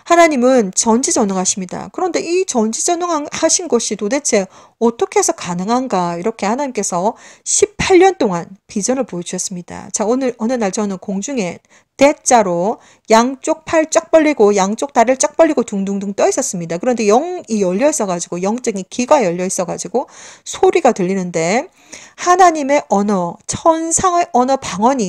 하나님은 전지전능하십니다. 그런데 이 전지전능하신 것이 도대체 어떻게 해서 가능한가 이렇게 하나님께서 18년 동안 비전을 보여주셨습니다. 자 오늘 어느 날 저는 공중에 대자로 양쪽 팔 쫙 벌리고 양쪽 다리를 쫙 벌리고 둥둥둥 떠 있었습니다. 그런데 영이 열려 있어가지고 영적인 귀가 열려 있어가지고 소리가 들리는데 하나님의 언어, 천상의 언어 방언이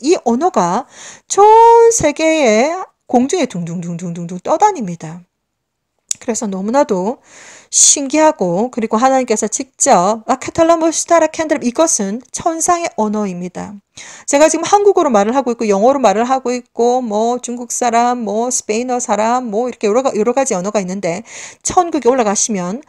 이 언어가 전 세계의 공중에 둥둥둥둥둥둥 떠다닙니다. 그래서 너무나도 신기하고 그리고 하나님께서 직접 아케탈라모시타라 캔들 이것은 천상의 언어입니다. 제가 지금 한국어로 말을 하고 있고 영어로 말을 하고 있고 뭐 중국 사람 뭐 스페인어 사람 뭐 이렇게 여러, 여러 가지 언어가 있는데 천국에 올라가시면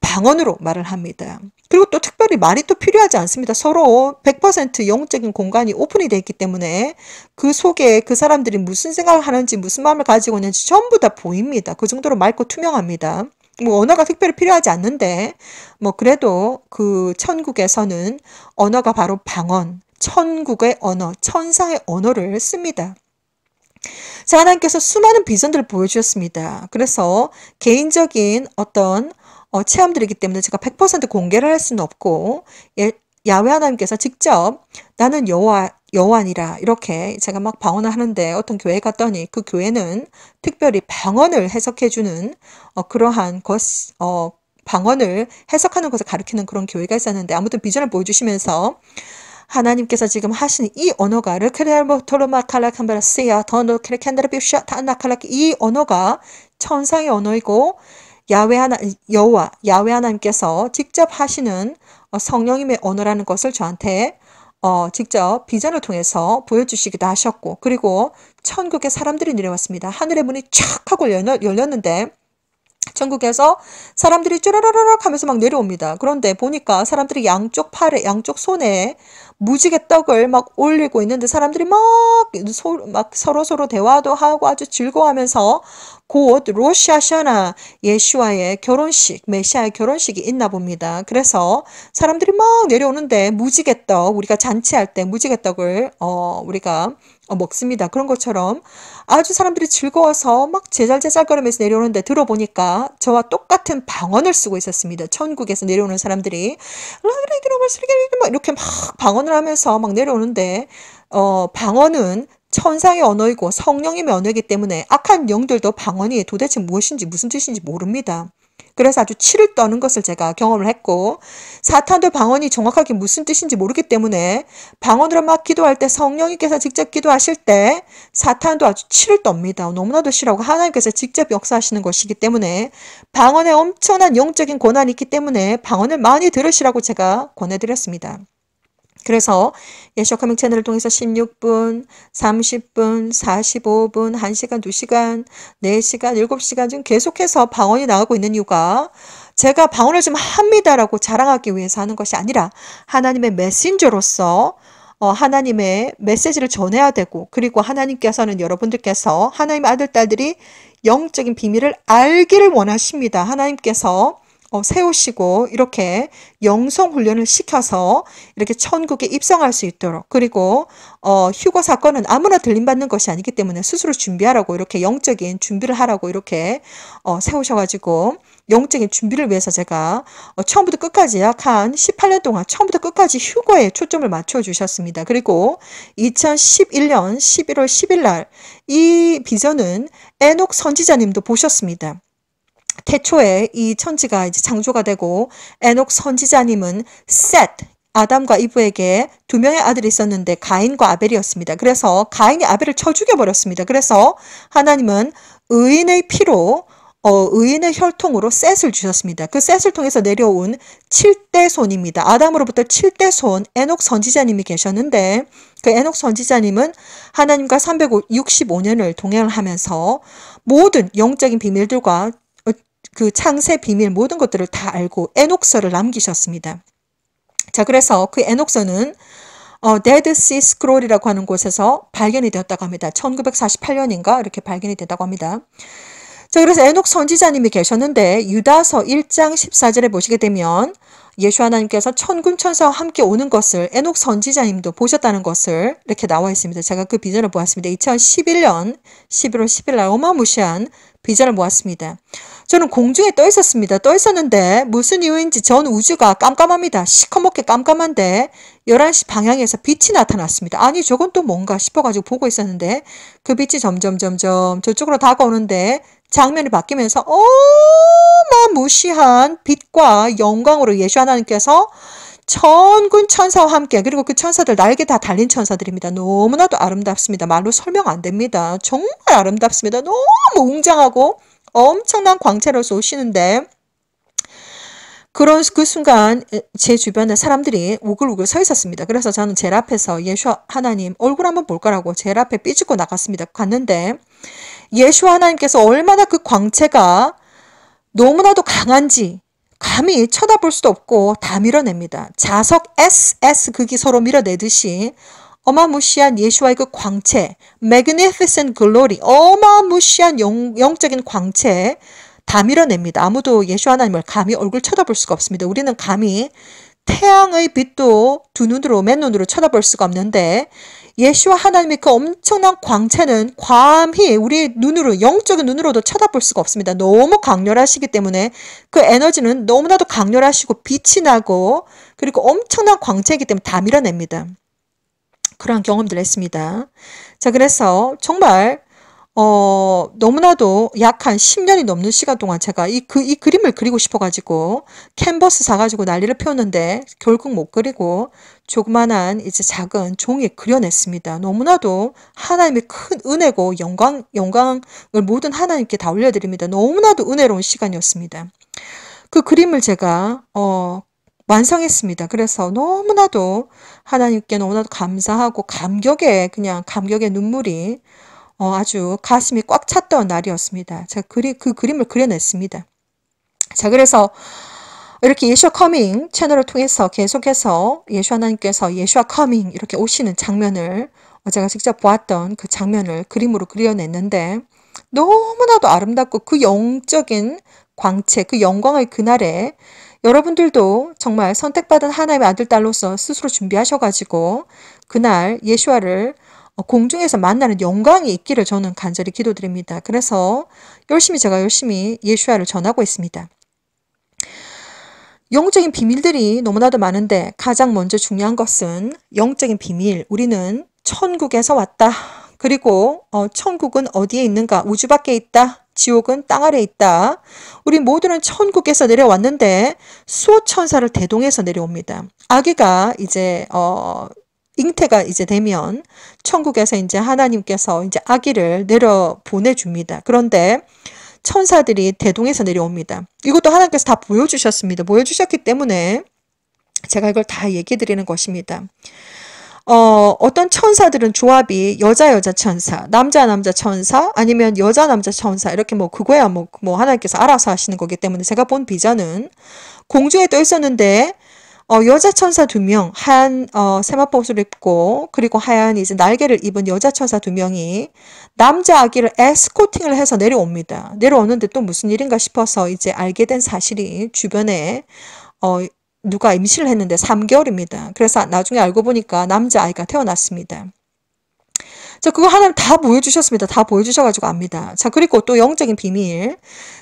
방언으로 말을 합니다. 그리고 또 특별히 말이 또 필요하지 않습니다. 서로 100% 영적인 공간이 오픈이 되어 있기 때문에 그 속에 그 사람들이 무슨 생각을 하는지 무슨 마음을 가지고 있는지 전부 다 보입니다. 그 정도로 맑고 투명합니다. 뭐 언어가 특별히 필요하지 않는데 뭐 그래도 그 천국에서는 언어가 바로 방언, 천국의 언어, 천상의 언어를 씁니다. 자, 하나님께서 수많은 비전들을 보여주셨습니다. 그래서 개인적인 어떤 어, 체험들이기 때문에 제가 100% 공개를 할 수는 없고 예, 야외 하나님께서 직접 나는 여호와 여호안니라 이렇게 제가 막 방언을 하는데 어떤 교회 갔더니 그 교회는 특별히 방언을 해석해주는 어, 그러한 것, 어, 방언을 해석하는 것을 가르치는 그런 교회가 있었는데 아무튼 비전을 보여주시면서 하나님께서 지금 하신 이 언어가 르크레알모토로마칼라캄베라스야 더노크레켄데르비샤 타나칼락 이 언어가 천상의 언어이고 야외 하나 여호와 야외 하나님께서 직접 하시는 어, 성령님의 언어라는 것을 저한테 어, 직접 비전을 통해서 보여주시기도 하셨고 그리고 천국에 사람들이 내려왔습니다. 하늘의 문이 촥 하고 열렸는데 천국에서 사람들이 쪼라라라락 하면서 막 내려옵니다. 그런데 보니까 사람들이 양쪽 팔에, 양쪽 손에 무지개 떡을 막 올리고 있는데 사람들이 막, 소, 막 서로 서로 대화도 하고 아주 즐거워하면서 곧 로시아샤나 예수와의 결혼식, 메시아의 결혼식이 있나 봅니다. 그래서 사람들이 막 내려오는데 무지개 떡, 우리가 잔치할 때 무지개 떡을, 어, 우리가 어, 먹습니다. 그런 것처럼 아주 사람들이 즐거워서 막제잘제잘거리에서 내려오는데 들어보니까 저와 똑같은 방언을 쓰고 있었습니다. 천국에서 내려오는 사람들이 아, 뭐 이렇게 막 방언을 하면서 막 내려오는데 어 방언은 천상의 언어이고 성령의 언어이기 때문에 악한 영들도 방언이 도대체 무엇인지 무슨 뜻인지 모릅니다. 그래서 아주 치를 떠는 것을 제가 경험을 했고 사탄도 방언이 정확하게 무슨 뜻인지 모르기 때문에 방언으로 막 기도할 때 성령님께서 직접 기도하실 때 사탄도 아주 치를 떱니다. 너무나도 싫어하고 하나님께서 직접 역사하시는 것이기 때문에 방언에 엄청난 영적인 권한이 있기 때문에 방언을 많이 들으시라고 제가 권해드렸습니다. 그래서 예쇼 커밍 채널을 통해서 16분, 30분, 45분, 1시간, 2시간, 4시간, 7시간 중 계속해서 방언이 나오고 있는 이유가 제가 방언을 좀 합니다라고 자랑하기 위해서 하는 것이 아니라 하나님의 메신저로서 어, 하나님의 메시지를 전해야 되고 그리고 하나님께서는 여러분들께서 하나님의 아들 딸들이 영적인 비밀을 알기를 원하십니다. 하나님께서 어, 세우시고 이렇게 영성 훈련을 시켜서 이렇게 천국에 입성할 수 있도록 그리고 어, 휴거 사건은 아무나 들림받는 것이 아니기 때문에 스스로 준비하라고 이렇게 영적인 준비를 하라고 이렇게 어, 세우셔가지고 영적인 준비를 위해서 제가 어, 처음부터 끝까지 약 한 18년 동안 처음부터 끝까지 휴거에 초점을 맞춰주셨습니다. 그리고 2011년 11월 10일 날 이 비전은 에녹 선지자님도 보셨습니다. 태초에 이 천지가 이제 창조가 되고 에녹 선지자님은 셋 아담과 이브에게 두 명의 아들이 있었는데 가인과 아벨이었습니다. 그래서 가인이 아벨을 쳐 죽여버렸습니다. 그래서 하나님은 의인의 피로 어, 의인의 혈통으로 셋을 주셨습니다. 그 셋을 통해서 내려온 칠대 손입니다. 아담으로부터 칠대손 에녹 선지자님이 계셨는데 그 에녹 선지자님은 하나님과 365년을 동행을 하면서 모든 영적인 비밀들과 그 창세 비밀 모든 것들을 다 알고 에녹서를 남기셨습니다. 자, 그래서 그 에녹서는 어, 데드시 스크롤이라고 하는 곳에서 발견이 되었다고 합니다. 1948년인가 이렇게 발견이 되다고 합니다. 자, 그래서 에녹 선지자님이 계셨는데 유다서 1장 14절에 보시게 되면 예수 하나님께서 천군 천사와 함께 오는 것을 에녹 선지자님도 보셨다는 것을 이렇게 나와 있습니다. 제가 그 비전을 보았습니다. 2011년 11월 10일 날 어마무시한 비전을 보았습니다 저는 공중에 떠 있었습니다. 떠 있었는데 무슨 이유인지 전 우주가 깜깜합니다. 시커멓게 깜깜한데 11시 방향에서 빛이 나타났습니다. 아니 저건 또 뭔가 싶어가지고 보고 있었는데 그 빛이 점점점점 저쪽으로 다가오는데 장면이 바뀌면서 어마무시한 빛과 영광으로 예수 하나님께서 천군 천사와 함께 그리고 그 천사들 날개 다 달린 천사들입니다. 너무나도 아름답습니다. 말로 설명 안 됩니다. 정말 아름답습니다. 너무 웅장하고 엄청난 광채로서 오시는데 그런 그 순간 제 주변에 사람들이 우글우글 서 있었습니다. 그래서 저는 제일 앞에서 예수 하나님 얼굴 한번 볼거라고제일 앞에 삐죽고 나갔습니다. 갔는데 예수 하나님께서 얼마나 그 광채가 너무나도 강한지 감히 쳐다볼 수도 없고 다 밀어냅니다. 자석 SS 그기 서로 밀어내듯이 어마무시한 예수와의 그 광채, magnificent glory, 어마무시한 영, 영적인 광채 담 밀어냅니다. 아무도 예수 하나님을 감히 얼굴 쳐다볼 수가 없습니다. 우리는 감히 태양의 빛도 두 눈으로 맨 눈으로 쳐다볼 수가 없는데 예수와 하나님의 그 엄청난 광채는 과히 우리 눈으로 영적인 눈으로도 쳐다볼 수가 없습니다. 너무 강렬하시기 때문에 그 에너지는 너무나도 강렬하시고 빛이 나고 그리고 엄청난 광채이기 때문에 다 밀어냅니다. 그런 경험들을 했습니다. 자, 그래서 정말 어, 너무나도 약한 10년이 넘는 시간 동안 제가 이, 그, 이 그림을 그리고 싶어가지고 캔버스 사가지고 난리를 피웠는데 결국 못 그리고 조그만한 이제 작은 종이 그려냈습니다. 너무나도 하나님의 큰 은혜고 영광, 영광을 모든 하나님께 다 올려드립니다. 너무나도 은혜로운 시간이었습니다. 그 그림을 제가, 어, 완성했습니다. 그래서 너무나도 하나님께 너무나도 감사하고 감격에 그냥 감격의 눈물이 어, 아주 가슴이 꽉 찼던 날이었습니다. 제가 그리, 그 그림을 그려냈습니다. 자, 그래서 이렇게 예수와 커밍 채널을 통해서 계속해서 예수 하나님께서 예수와 커밍 이렇게 오시는 장면을 어, 제가 직접 보았던 그 장면을 그림으로 그려냈는데 너무나도 아름답고 그 영적인 광채, 그 영광을 그날에 여러분들도 정말 선택받은 하나님의 아들, 딸로서 스스로 준비하셔가지고 그날 예수와를 어, 공중에서 만나는 영광이 있기를 저는 간절히 기도드립니다. 그래서 열심히 제가 열심히 예수야를 전하고 있습니다. 영적인 비밀들이 너무나도 많은데 가장 먼저 중요한 것은 영적인 비밀. 우리는 천국에서 왔다. 그리고 어, 천국은 어디에 있는가? 우주 밖에 있다. 지옥은 땅 아래 있다. 우리 모두는 천국에서 내려왔는데 수호천사를 대동해서 내려옵니다. 아기가 이제 어 잉태가 이제 되면 천국에서 이제 하나님께서 이제 아기를 내려 보내줍니다. 그런데 천사들이 대동해서 내려옵니다. 이것도 하나님께서 다 보여주셨습니다. 보여주셨기 때문에 제가 이걸 다 얘기해 드리는 것입니다. 어, 어떤 천사들은 조합이 여자 여자 천사, 남자 남자 천사, 아니면 여자 남자 천사 이렇게 뭐 그거야 뭐, 뭐 하나님께서 알아서 하시는 거기 때문에 제가 본 비전은 공주에떠 있었는데 어, 여자 천사 두 명, 하얀 어, 세마포옷을 입고 그리고 하얀 이제 날개를 입은 여자 천사 두 명이 남자 아기를 에스코팅을 해서 내려옵니다. 내려오는데 또 무슨 일인가 싶어서 이제 알게 된 사실이 주변에 어, 누가 임신을 했는데 3개월입니다. 그래서 나중에 알고 보니까 남자아이가 태어났습니다. 자, 그거 하나님 다 보여주셨습니다. 다 보여주셔가지고 압니다. 자, 그리고 또 영적인 비밀.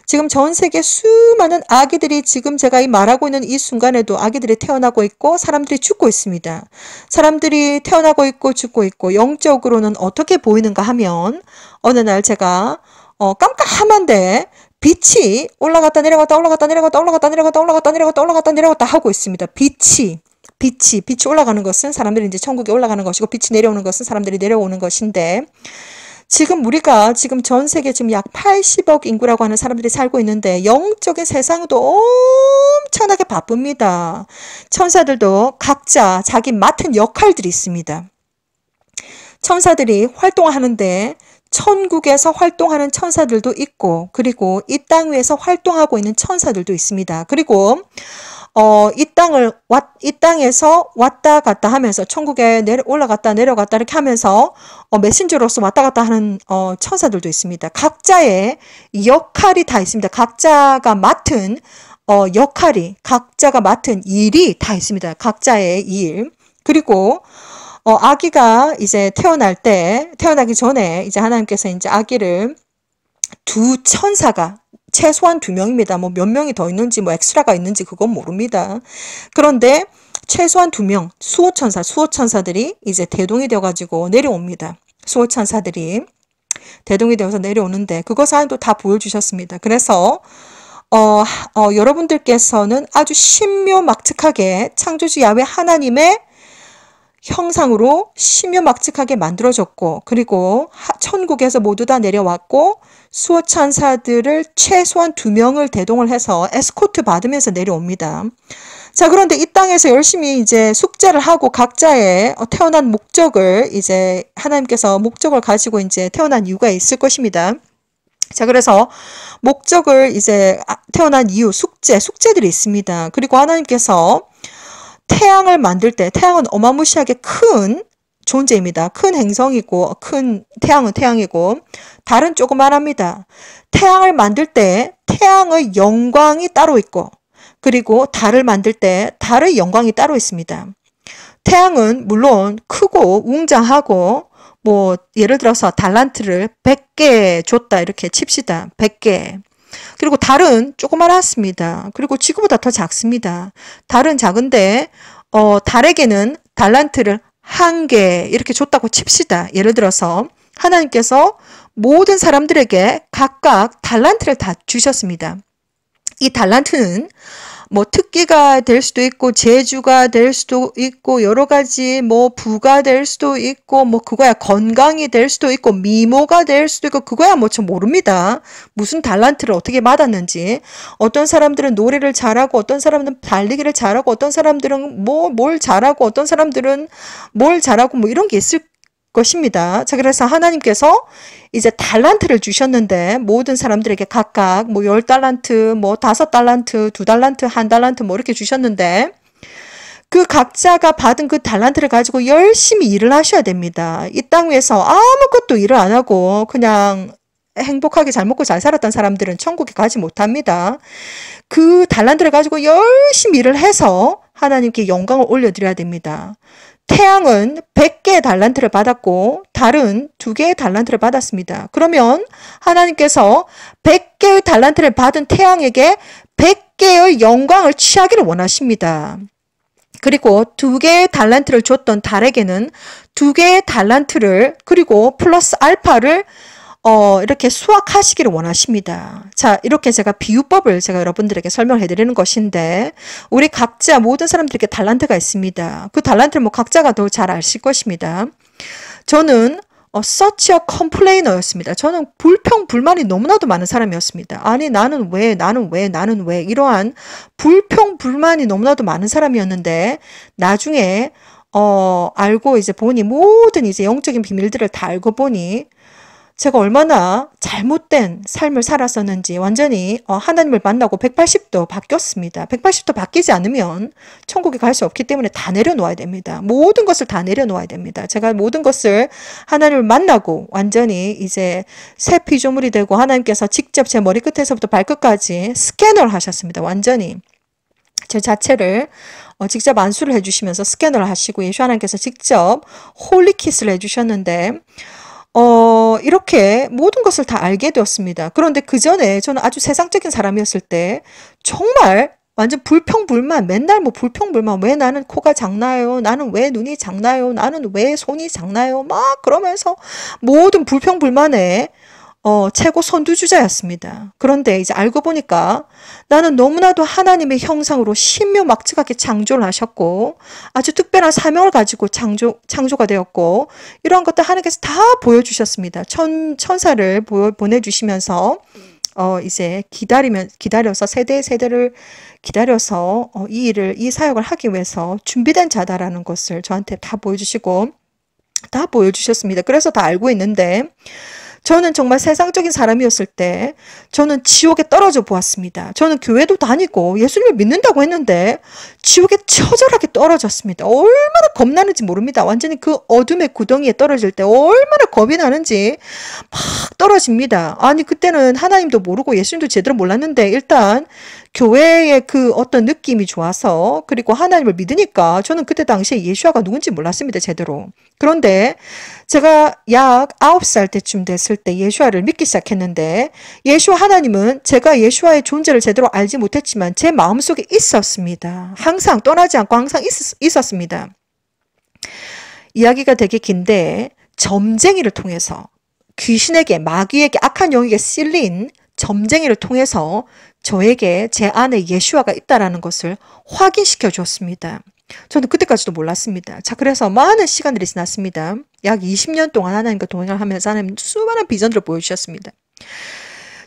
지금 전 세계 수많은 아기들이 지금 제가 이 말하고 있는 이 순간에도 아기들이 태어나고 있고 사람들이 죽고 있습니다. 사람들이 태어나고 있고 죽고 있고 영적으로는 어떻게 보이는가 하면 어느 날 제가 어, 깜깜한데 빛이 올라갔다 내려갔다 올라갔다 내려갔다 올라갔다 내려갔다 올라갔다 내려갔다 올라갔다 내려갔다 하고 있습니다. 빛이 빛이 빛이 올라가는 것은 사람들이 이제 천국에 올라가는 것이고 빛이 내려오는 것은 사람들이 내려오는 것인데 지금 우리가 지금 전 세계 지금 약 80억 인구라고 하는 사람들이 살고 있는데 영적인 세상도 엄청나게 바쁩니다. 천사들도 각자 자기 맡은 역할들이 있습니다. 천사들이 활동하는데 천국에서 활동하는 천사들도 있고 그리고 이 땅 위에서 활동하고 있는 천사들도 있습니다. 그리고 어, 이 땅을 왔, 이 땅에서 왔다 갔다 하면서 천국에 내려 올라갔다 내려갔다 이렇게 하면서 어, 메신저로서 왔다 갔다 하는 어, 천사들도 있습니다. 각자의 역할이 다 있습니다. 각자가 맡은 어, 역할이 각자가 맡은 일이 다 있습니다. 각자의 일 그리고 어, 아기가 이제 태어날 때, 태어나기 전에 이제 하나님께서 이제 아기를 두 천사가 최소한 두 명입니다. 뭐 몇 명이 더 있는지 뭐엑스라가 있는지 그건 모릅니다. 그런데 최소한 두 명, 수호천사, 수호천사들이 이제 대동이 되어가지고 내려옵니다. 수호천사들이 대동이 되어서 내려오는데 그것 사연도 다 보여주셨습니다. 그래서 어, 어, 여러분들께서는 아주 신묘막측하게 창조주 야외 하나님의 형상으로 심유막측하게 만들어졌고 그리고 천국에서 모두 다 내려왔고 수호 천사들을 최소한 두 명을 대동을 해서 에스코트 받으면서 내려옵니다. 자 그런데 이 땅에서 열심히 이제 숙제를 하고 각자의 어, 태어난 목적을 이제 하나님께서 목적을 가지고 이제 태어난 이유가 있을 것입니다. 자, 그래서 목적을 이제 아, 태어난 이유, 숙제, 숙제들이 있습니다. 그리고 하나님께서 태양을 만들 때 태양은 어마무시하게 큰 존재입니다. 큰 행성이고 큰 태양은 태양이고 달은 조그만합니다. 태양을 만들 때 태양의 영광이 따로 있고 그리고 달을 만들 때 달의 영광이 따로 있습니다. 태양은 물론 크고 웅장하고 뭐 예를 들어서 달란트를 100개 줬다 이렇게 칩시다. 100개. 그리고 달은 조그만았습니다. 그리고 지구보다 더 작습니다. 달은 작은데 어, 달에게는 달란트를 한 개 이렇게 줬다고 칩시다. 예를 들어서 하나님께서 모든 사람들에게 각각 달란트를 다 주셨습니다. 이 달란트는 뭐 특기가 될 수도 있고 재주가 될 수도 있고 여러 가지 뭐 부가 될 수도 있고 뭐 그거야 건강이 될 수도 있고 미모가 될 수도 있고 그거야 뭐저 모릅니다. 무슨 달란트를 어떻게 받았는지 어떤 사람들은 노래를 잘하고 어떤 사람들은 달리기를 잘하고 어떤 사람들은 뭐 뭘 잘하고 어떤 사람들은 뭘 잘하고 뭐 이런 게 있을 것입니다. 자, 그래서 하나님께서 이제 달란트를 주셨는데 모든 사람들에게 각각 뭐1 0달란트뭐5달란트2달란트1달란트뭐 이렇게 주셨는데 그 각자가 받은 그 달란트를 가지고 열심히 일을 하셔야 됩니다. 이 땅 위에서 아무것도 일을 안 하고 그냥 행복하게 잘 먹고 잘 살았던 사람들은 천국에 가지 못합니다. 그 달란트를 가지고 열심히 일을 해서 하나님께 영광을 올려드려야 됩니다. 태양은 100개의 달란트를 받았고 달은 2개의 달란트를 받았습니다. 그러면 하나님께서 100개의 달란트를 받은 태양에게 100개의 영광을 취하기를 원하십니다. 그리고 두 개의 달란트를 줬던 달에게는 두 개의 달란트를 그리고 플러스 알파를 어, 이렇게 수확하시기를 원하십니다. 자, 이렇게 제가 비유법을 제가 여러분들에게 설명해 드리는 것인데, 우리 각자 모든 사람들에게 달란트가 있습니다. 그 달란트를 뭐 각자가 더 잘 아실 것입니다. 저는 어, 서치어 컴플레이너였습니다. 저는 불평 불만이 너무나도 많은 사람이었습니다. 아니 나는 왜 나는 왜 나는 왜 이러한 불평 불만이 너무나도 많은 사람이었는데 나중에 어 알고 이제 보니 모든 이제 영적인 비밀들을 다 알고 보니 제가 얼마나 잘못된 삶을 살았었는지 완전히 어, 하나님을 만나고 180도 바뀌었습니다. 180도 바뀌지 않으면 천국에 갈 수 없기 때문에 다 내려놓아야 됩니다. 모든 것을 다 내려놓아야 됩니다. 제가 모든 것을 하나님을 만나고 완전히 이제 새 피조물이 되고 하나님께서 직접 제 머리끝에서부터 발끝까지 스캐너를 하셨습니다. 완전히. 제 자체를 어, 직접 안수를 해주시면서 스캐너를 하시고 예수 하나님께서 직접 홀리키스를 해주셨는데 어, 이렇게 모든 것을 다 알게 되었습니다. 그런데 그 전에 저는 아주 세상적인 사람이었을 때 정말 완전 불평불만 맨날 뭐 불평불만 왜 나는 코가 작나요 나는 왜 눈이 작나요 나는 왜 손이 작나요 막 그러면서 모든 불평불만에 어, 최고 선두주자였습니다. 그런데 이제 알고 보니까 나는 너무나도 하나님의 형상으로 신묘막지하게 창조를 하셨고 아주 특별한 사명을 가지고 창조, 창조가 되었고 이러한 것들 하나님께서 다 보여주셨습니다. 천, 천사를 보여, 보내주시면서 어, 이제 기다리면, 기다려서 세대 세대를 기다려서 어, 이 일을, 이 사역을 하기 위해서 준비된 자다라는 것을 저한테 다 보여주시고 다 보여주셨습니다. 그래서 다 알고 있는데 저는 정말 세상적인 사람이었을 때 저는 지옥에 떨어져 보았습니다. 저는 교회도 다니고 예수님을 믿는다고 했는데 지옥에 처절하게 떨어졌습니다. 얼마나 겁나는지 모릅니다. 완전히 그 어둠의 구덩이에 떨어질 때 얼마나 겁이 나는지 막 떨어집니다. 아니 그때는 하나님도 모르고 예수님도 제대로 몰랐는데 일단 교회의 그 어떤 느낌이 좋아서 그리고 하나님을 믿으니까 저는 그때 당시에 예수아가 누군지 몰랐습니다. 제대로. 그런데 제가 약 아홉 살 때쯤 됐을 때 예수아를 믿기 시작했는데 예수 하나님은 제가 예수아의 존재를 제대로 알지 못했지만 제 마음속에 있었습니다. 항상 떠나지 않고 항상 있, 있었습니다. 이야기가 되게 긴데 점쟁이를 통해서 귀신에게 마귀에게 악한 영에게 실린 점쟁이를 통해서 저에게 제 안에 예수아가 있다라는 것을 확인시켜 주었습니다. 저는 그때까지도 몰랐습니다. 자, 그래서 많은 시간들이 지났습니다. 약 20년 동안 하나님과 동행을 하면서 하나님 수많은 비전들을 보여주셨습니다.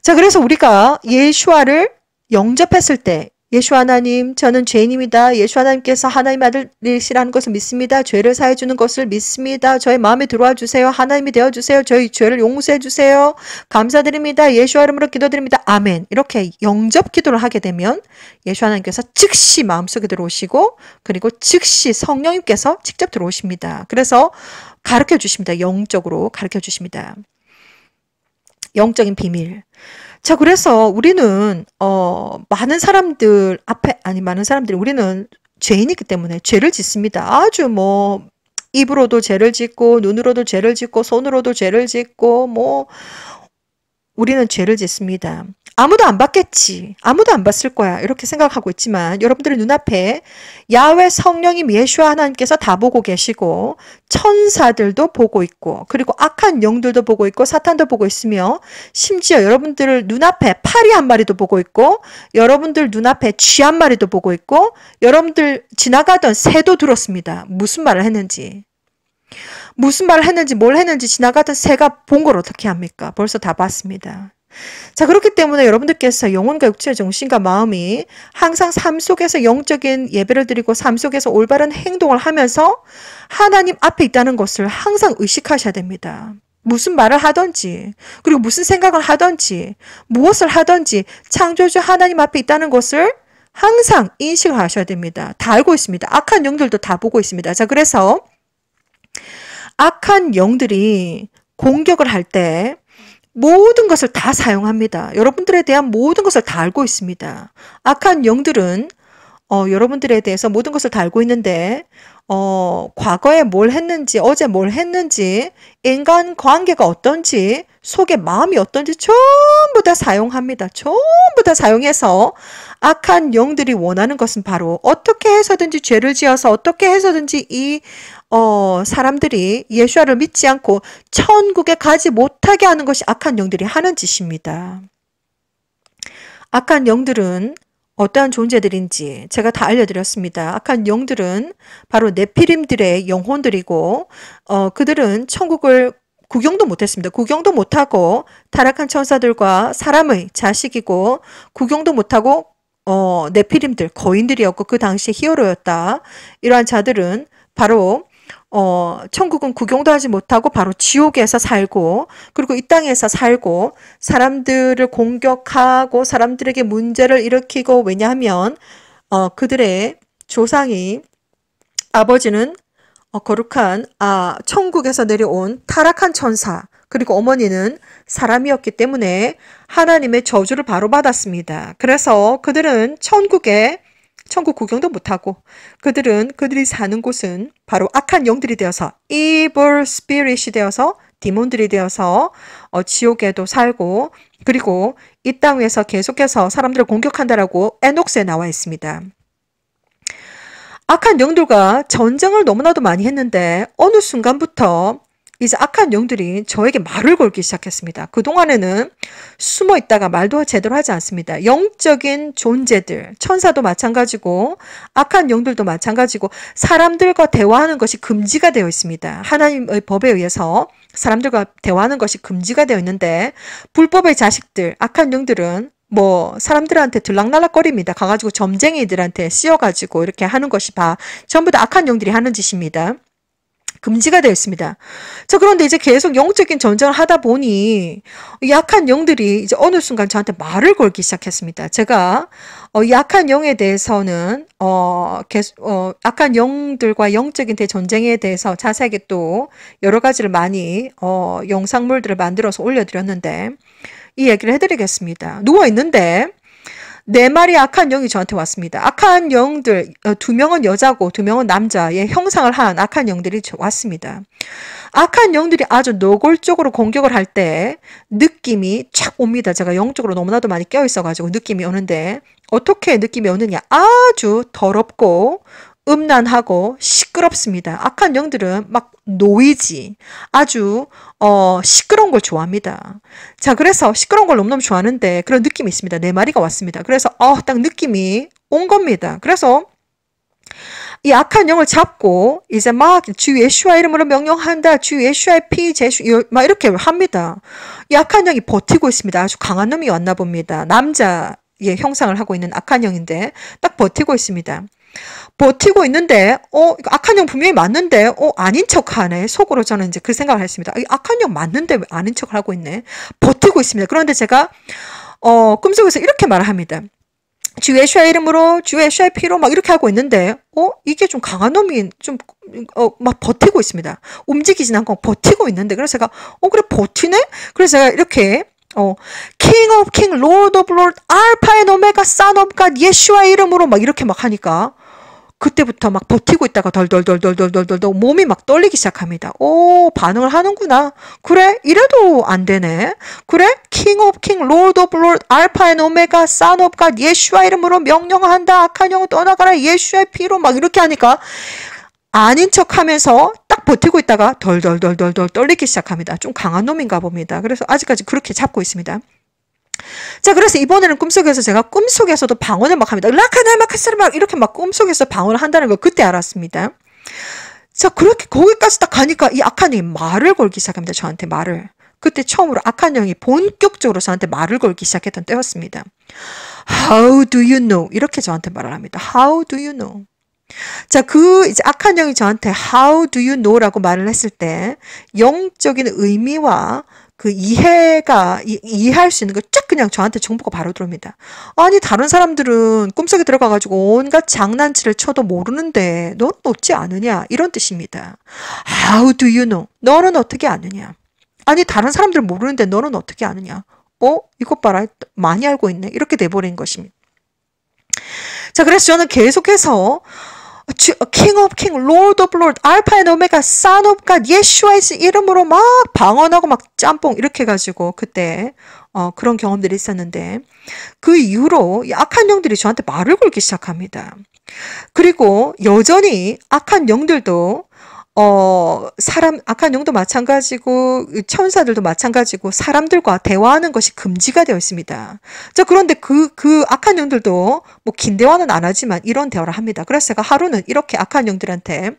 자, 그래서 우리가 예수아를 영접했을 때 예수 하나님, 저는 죄인입니다. 예수 하나님께서 하나님 아들이시라는 것을 믿습니다. 죄를 사해 주는 것을 믿습니다. 저의 마음에 들어와 주세요. 하나님이 되어 주세요. 저희 죄를 용서해 주세요. 감사드립니다. 예수 이름으로 기도드립니다. 아멘. 이렇게 영접 기도를 하게 되면 예수 하나님께서 즉시 마음속에 들어오시고 그리고 즉시 성령님께서 직접 들어오십니다. 그래서 가르쳐 주십니다. 영적으로 가르쳐 주십니다. 영적인 비밀. 자, 그래서 우리는, 어, 많은 사람들 앞에, 아니, 많은 사람들이 우리는 죄인이기 때문에 죄를 짓습니다. 아주 뭐, 입으로도 죄를 짓고, 눈으로도 죄를 짓고, 손으로도 죄를 짓고, 뭐, 우리는 죄를 짓습니다. 아무도 안 봤겠지. 아무도 안 봤을 거야. 이렇게 생각하고 있지만 여러분들의 눈앞에 야외 성령님 예수와 하나님께서 다 보고 계시고 천사들도 보고 있고 그리고 악한 영들도 보고 있고 사탄도 보고 있으며 심지어 여러분들을 눈앞에 파리 한 마리도 보고 있고 여러분들 눈앞에 쥐 한 마리도 보고 있고 여러분들 지나가던 새도 들었습니다. 무슨 말을 했는지. 무슨 말을 했는지 뭘 했는지 지나가던 새가 본 걸 어떻게 합니까? 벌써 다 봤습니다. 자, 그렇기 때문에 여러분들께서 영혼과 육체의 정신과 마음이 항상 삶 속에서 영적인 예배를 드리고 삶 속에서 올바른 행동을 하면서 하나님 앞에 있다는 것을 항상 의식하셔야 됩니다. 무슨 말을 하든지, 그리고 무슨 생각을 하든지, 무엇을 하든지 창조주 하나님 앞에 있다는 것을 항상 인식을 하셔야 됩니다. 다 알고 있습니다. 악한 영들도 다 보고 있습니다. 자, 그래서 악한 영들이 공격을 할 때 모든 것을 다 사용합니다. 여러분들에 대한 모든 것을 다 알고 있습니다. 악한 영들은 어, 여러분들에 대해서 모든 것을 다 알고 있는데 어, 과거에 뭘 했는지, 어제 뭘 했는지, 인간 관계가 어떤지, 속에 마음이 어떤지 전부 다 사용합니다. 전부 다 사용해서 악한 영들이 원하는 것은 바로 어떻게 해서든지 죄를 지어서 어떻게 해서든지 이 어, 사람들이 예수아를 믿지 않고 천국에 가지 못하게 하는 것이 악한 영들이 하는 짓입니다. 악한 영들은 어떠한 존재들인지 제가 다 알려드렸습니다. 악한 영들은 바로 네피림들의 영혼들이고 어, 그들은 천국을 구경도 못했습니다. 구경도 못하고 타락한 천사들과 사람의 자식이고 구경도 못하고 어, 네피림들 거인들이었고 그 당시에 히어로였다. 이러한 자들은 바로 어, 천국은 구경도 하지 못하고 바로 지옥에서 살고, 그리고 이 땅에서 살고, 사람들을 공격하고, 사람들에게 문제를 일으키고, 왜냐하면, 어, 그들의 조상이, 아버지는 어, 거룩한, 아, 천국에서 내려온 타락한 천사, 그리고 어머니는 사람이었기 때문에 하나님의 저주를 바로 받았습니다. 그래서 그들은 천국에 천국 구경도 못하고 그들은 그들이 사는 곳은 바로 악한 영들이 되어서 evil spirit이 되어서 디몬들이 되어서 어, 지옥에도 살고 그리고 이 땅에서 위 계속해서 사람들을 공격한다라고 에녹스에 나와 있습니다. 악한 영들과 전쟁을 너무나도 많이 했는데 어느 순간부터 이제 악한 영들이 저에게 말을 걸기 시작했습니다. 그동안에는 숨어 있다가 말도 제대로 하지 않습니다. 영적인 존재들, 천사도 마찬가지고 악한 영들도 마찬가지고 사람들과 대화하는 것이 금지가 되어 있습니다. 하나님의 법에 의해서 사람들과 대화하는 것이 금지가 되어 있는데 불법의 자식들, 악한 영들은 뭐 사람들한테 들락날락거립니다. 가가지고 점쟁이들한테 씌여가지고 이렇게 하는 것이 봐 전부 다 악한 영들이 하는 짓입니다. 금지가 되어 있습니다. 자, 그런데 이제 계속 영적인 전쟁을 하다 보니 약한 영들이 이제 어느 순간 저한테 말을 걸기 시작했습니다. 제가 어, 약한 영에 대해서는 어, 계속, 어, 약한 영들과 영적인 대전쟁에 대해서 자세하게 또 여러 가지를 많이 어, 영상물들을 만들어서 올려드렸는데 이 얘기를 해드리겠습니다. 누워 있는데 네 마리 악한 영이 저한테 왔습니다. 악한 영들 어, 두 명은 여자고 두 명은 남자의 형상을 한 악한 영들이 왔습니다. 악한 영들이 아주 노골적으로 공격을 할 때 느낌이 착 옵니다. 제가 영적으로 너무나도 많이 깨어 있어가지고 느낌이 오는데 어떻게 느낌이 오느냐? 아주 더럽고 음란하고 시끄럽습니다. 악한 영들은 막 노이지, 아주 어 시끄러운 걸 좋아합니다. 자, 그래서 시끄러운 걸 너무너무 좋아하는데 그런 느낌이 있습니다. 내 네 마리가 왔습니다. 그래서 어딱 느낌이 온 겁니다. 그래서 이 악한 영을 잡고 이제 막 주 예수와 이름으로 명령한다. 주 예수의 피 제수 막 이렇게 합니다. 이 악한 영이 버티고 있습니다. 아주 강한 놈이 왔나 봅니다. 남자 예, 형상을 하고 있는 악한 형인데 딱 버티고 있습니다. 버티고 있는데 어 악한 형 분명히 맞는데 어 아닌 척하네 속으로 저는 이제 그 생각을 했습니다. 악한 형 맞는데 왜 아닌 척을 하고 있네 버티고 있습니다. 그런데 제가 어 꿈속에서 이렇게 말을 합니다. 주 예수의 이름으로 주 예수의 피로 막 이렇게 하고 있는데 어 이게 좀 강한 놈이 좀 어 막 버티고 있습니다. 움직이진 않고 버티고 있는데 그래서 제가 어 그래 버티네? 그래서 제가 이렇게 어, king of king, lord of lord, 알파 앤 오메가, son of God, 예수와 이름으로 막 이렇게 막 하니까 그때부터 막 버티고 있다가 덜덜덜덜덜덜덜 몸이 막 떨리기 시작합니다. 오 반응을 하는구나. 그래 이래도 안 되네. 그래 킹 오브 킹 로드 오브 로드 알파 앤 오메가 산 오브 갓 예수와 이름으로 명령한다. 악한 영을 떠나가라 예수의 피로 막 이렇게 하니까 아닌 척 하면서 딱 버티고 있다가 덜덜덜덜덜 떨리기 시작합니다. 좀 강한 놈인가 봅니다. 그래서 아직까지 그렇게 잡고 있습니다. 자, 그래서 이번에는 꿈속에서 제가 꿈속에서도 방언을 막 합니다. 라카나 마카스라 막 이렇게 막 꿈속에서 방언을 한다는 걸 그때 알았습니다. 자, 그렇게 거기까지 딱 가니까 이 악한 형이 말을 걸기 시작합니다. 저한테 말을. 그때 처음으로 악한 형이 본격적으로 저한테 말을 걸기 시작했던 때였습니다. How do you know? 이렇게 저한테 말을 합니다. How do you know? 자, 그 이제 악한 영이 저한테 How do you know라고 말을 했을 때 영적인 의미와 그 이해가 이, 해할수 있는 걸 쫙 그냥 저한테 정보가 바로 들어옵니다. 아니 다른 사람들은 꿈속에 들어가 가지고 온갖 장난치를 쳐도 모르는데 너는 어찌 아느냐 이런 뜻입니다. How do you know? 너는 어떻게 아느냐? 아니 다른 사람들은 모르는데 너는 어떻게 아느냐? 어 이것 봐라 많이 알고 있네 이렇게 돼버린 것입니다. 자 그래서 저는 계속해서 킹 오브 킹, 로드 오브 로드, 알파 앤 오메가, 산 오브 갓, 예슈아이스 이름으로 막 방언하고 막 짬뽕 이렇게 가지고 그때 어, 그런 경험들이 있었는데 그 이후로 악한 영들이 저한테 말을 걸기 시작합니다. 그리고 여전히 악한 영들도 어, 사람, 아한 영도 마찬가지고, 천사들도 마찬가지고, 사람들과 대화하는 것이 금지가 되어 있습니다. 자, 그런데 그, 그 악한 영들도, 뭐, 긴 대화는 안 하지만 이런 대화를 합니다. 그래서 제가 하루는 이렇게 악한 영들한테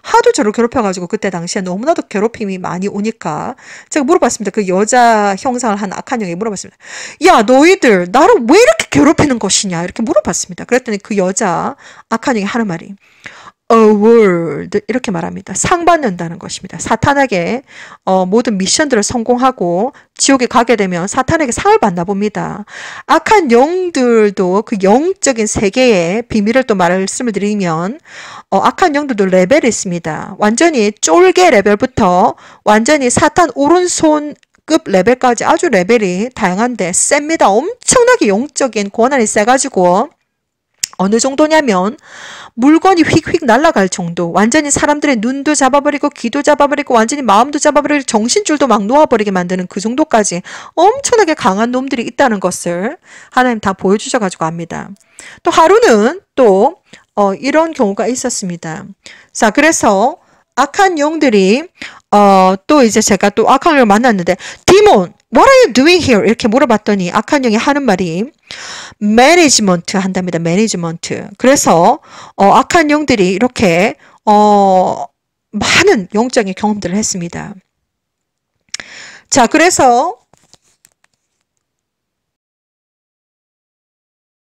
하도 저를 괴롭혀가지고, 그때 당시에 너무나도 괴롭힘이 많이 오니까, 제가 물어봤습니다. 그 여자 형상을 한 악한 영에 물어봤습니다. 야, 너희들, 나를 왜 이렇게 괴롭히는 것이냐? 이렇게 물어봤습니다. 그랬더니 그 여자, 악한 영이 하는 말이, award 이렇게 말합니다. 상 받는다는 것입니다. 사탄에게 어, 모든 미션들을 성공하고 지옥에 가게 되면 사탄에게 상을 받나 봅니다. 악한 영들도 그 영적인 세계의 비밀을 또 말씀을 드리면 어, 악한 영들도 레벨이 있습니다. 완전히 쫄개 레벨부터 완전히 사탄 오른손 급 레벨까지 아주 레벨이 다양한데 셉니다. 엄청나게 영적인 권한이 세가지고 어느 정도냐면 물건이 휙휙 날아갈 정도 완전히 사람들의 눈도 잡아버리고 귀도 잡아버리고 완전히 마음도 잡아버리고 정신줄도 막 놓아버리게 만드는 그 정도까지 엄청나게 강한 놈들이 있다는 것을 하나님 다 보여주셔가지고 압니다. 또 하루는 또 어, 이런 경우가 있었습니다. 자 그래서 악한 영들이 어, 또 이제 제가 또 악한 영을 만났는데 디몬 What are you doing here? 이렇게 물어봤더니 악한 영이 하는 말이 매니지먼트 한답니다. 매니지먼트. 그래서 어, 악한 영들이 이렇게 어, 많은 영적인 경험들을 했습니다. 자, 그래서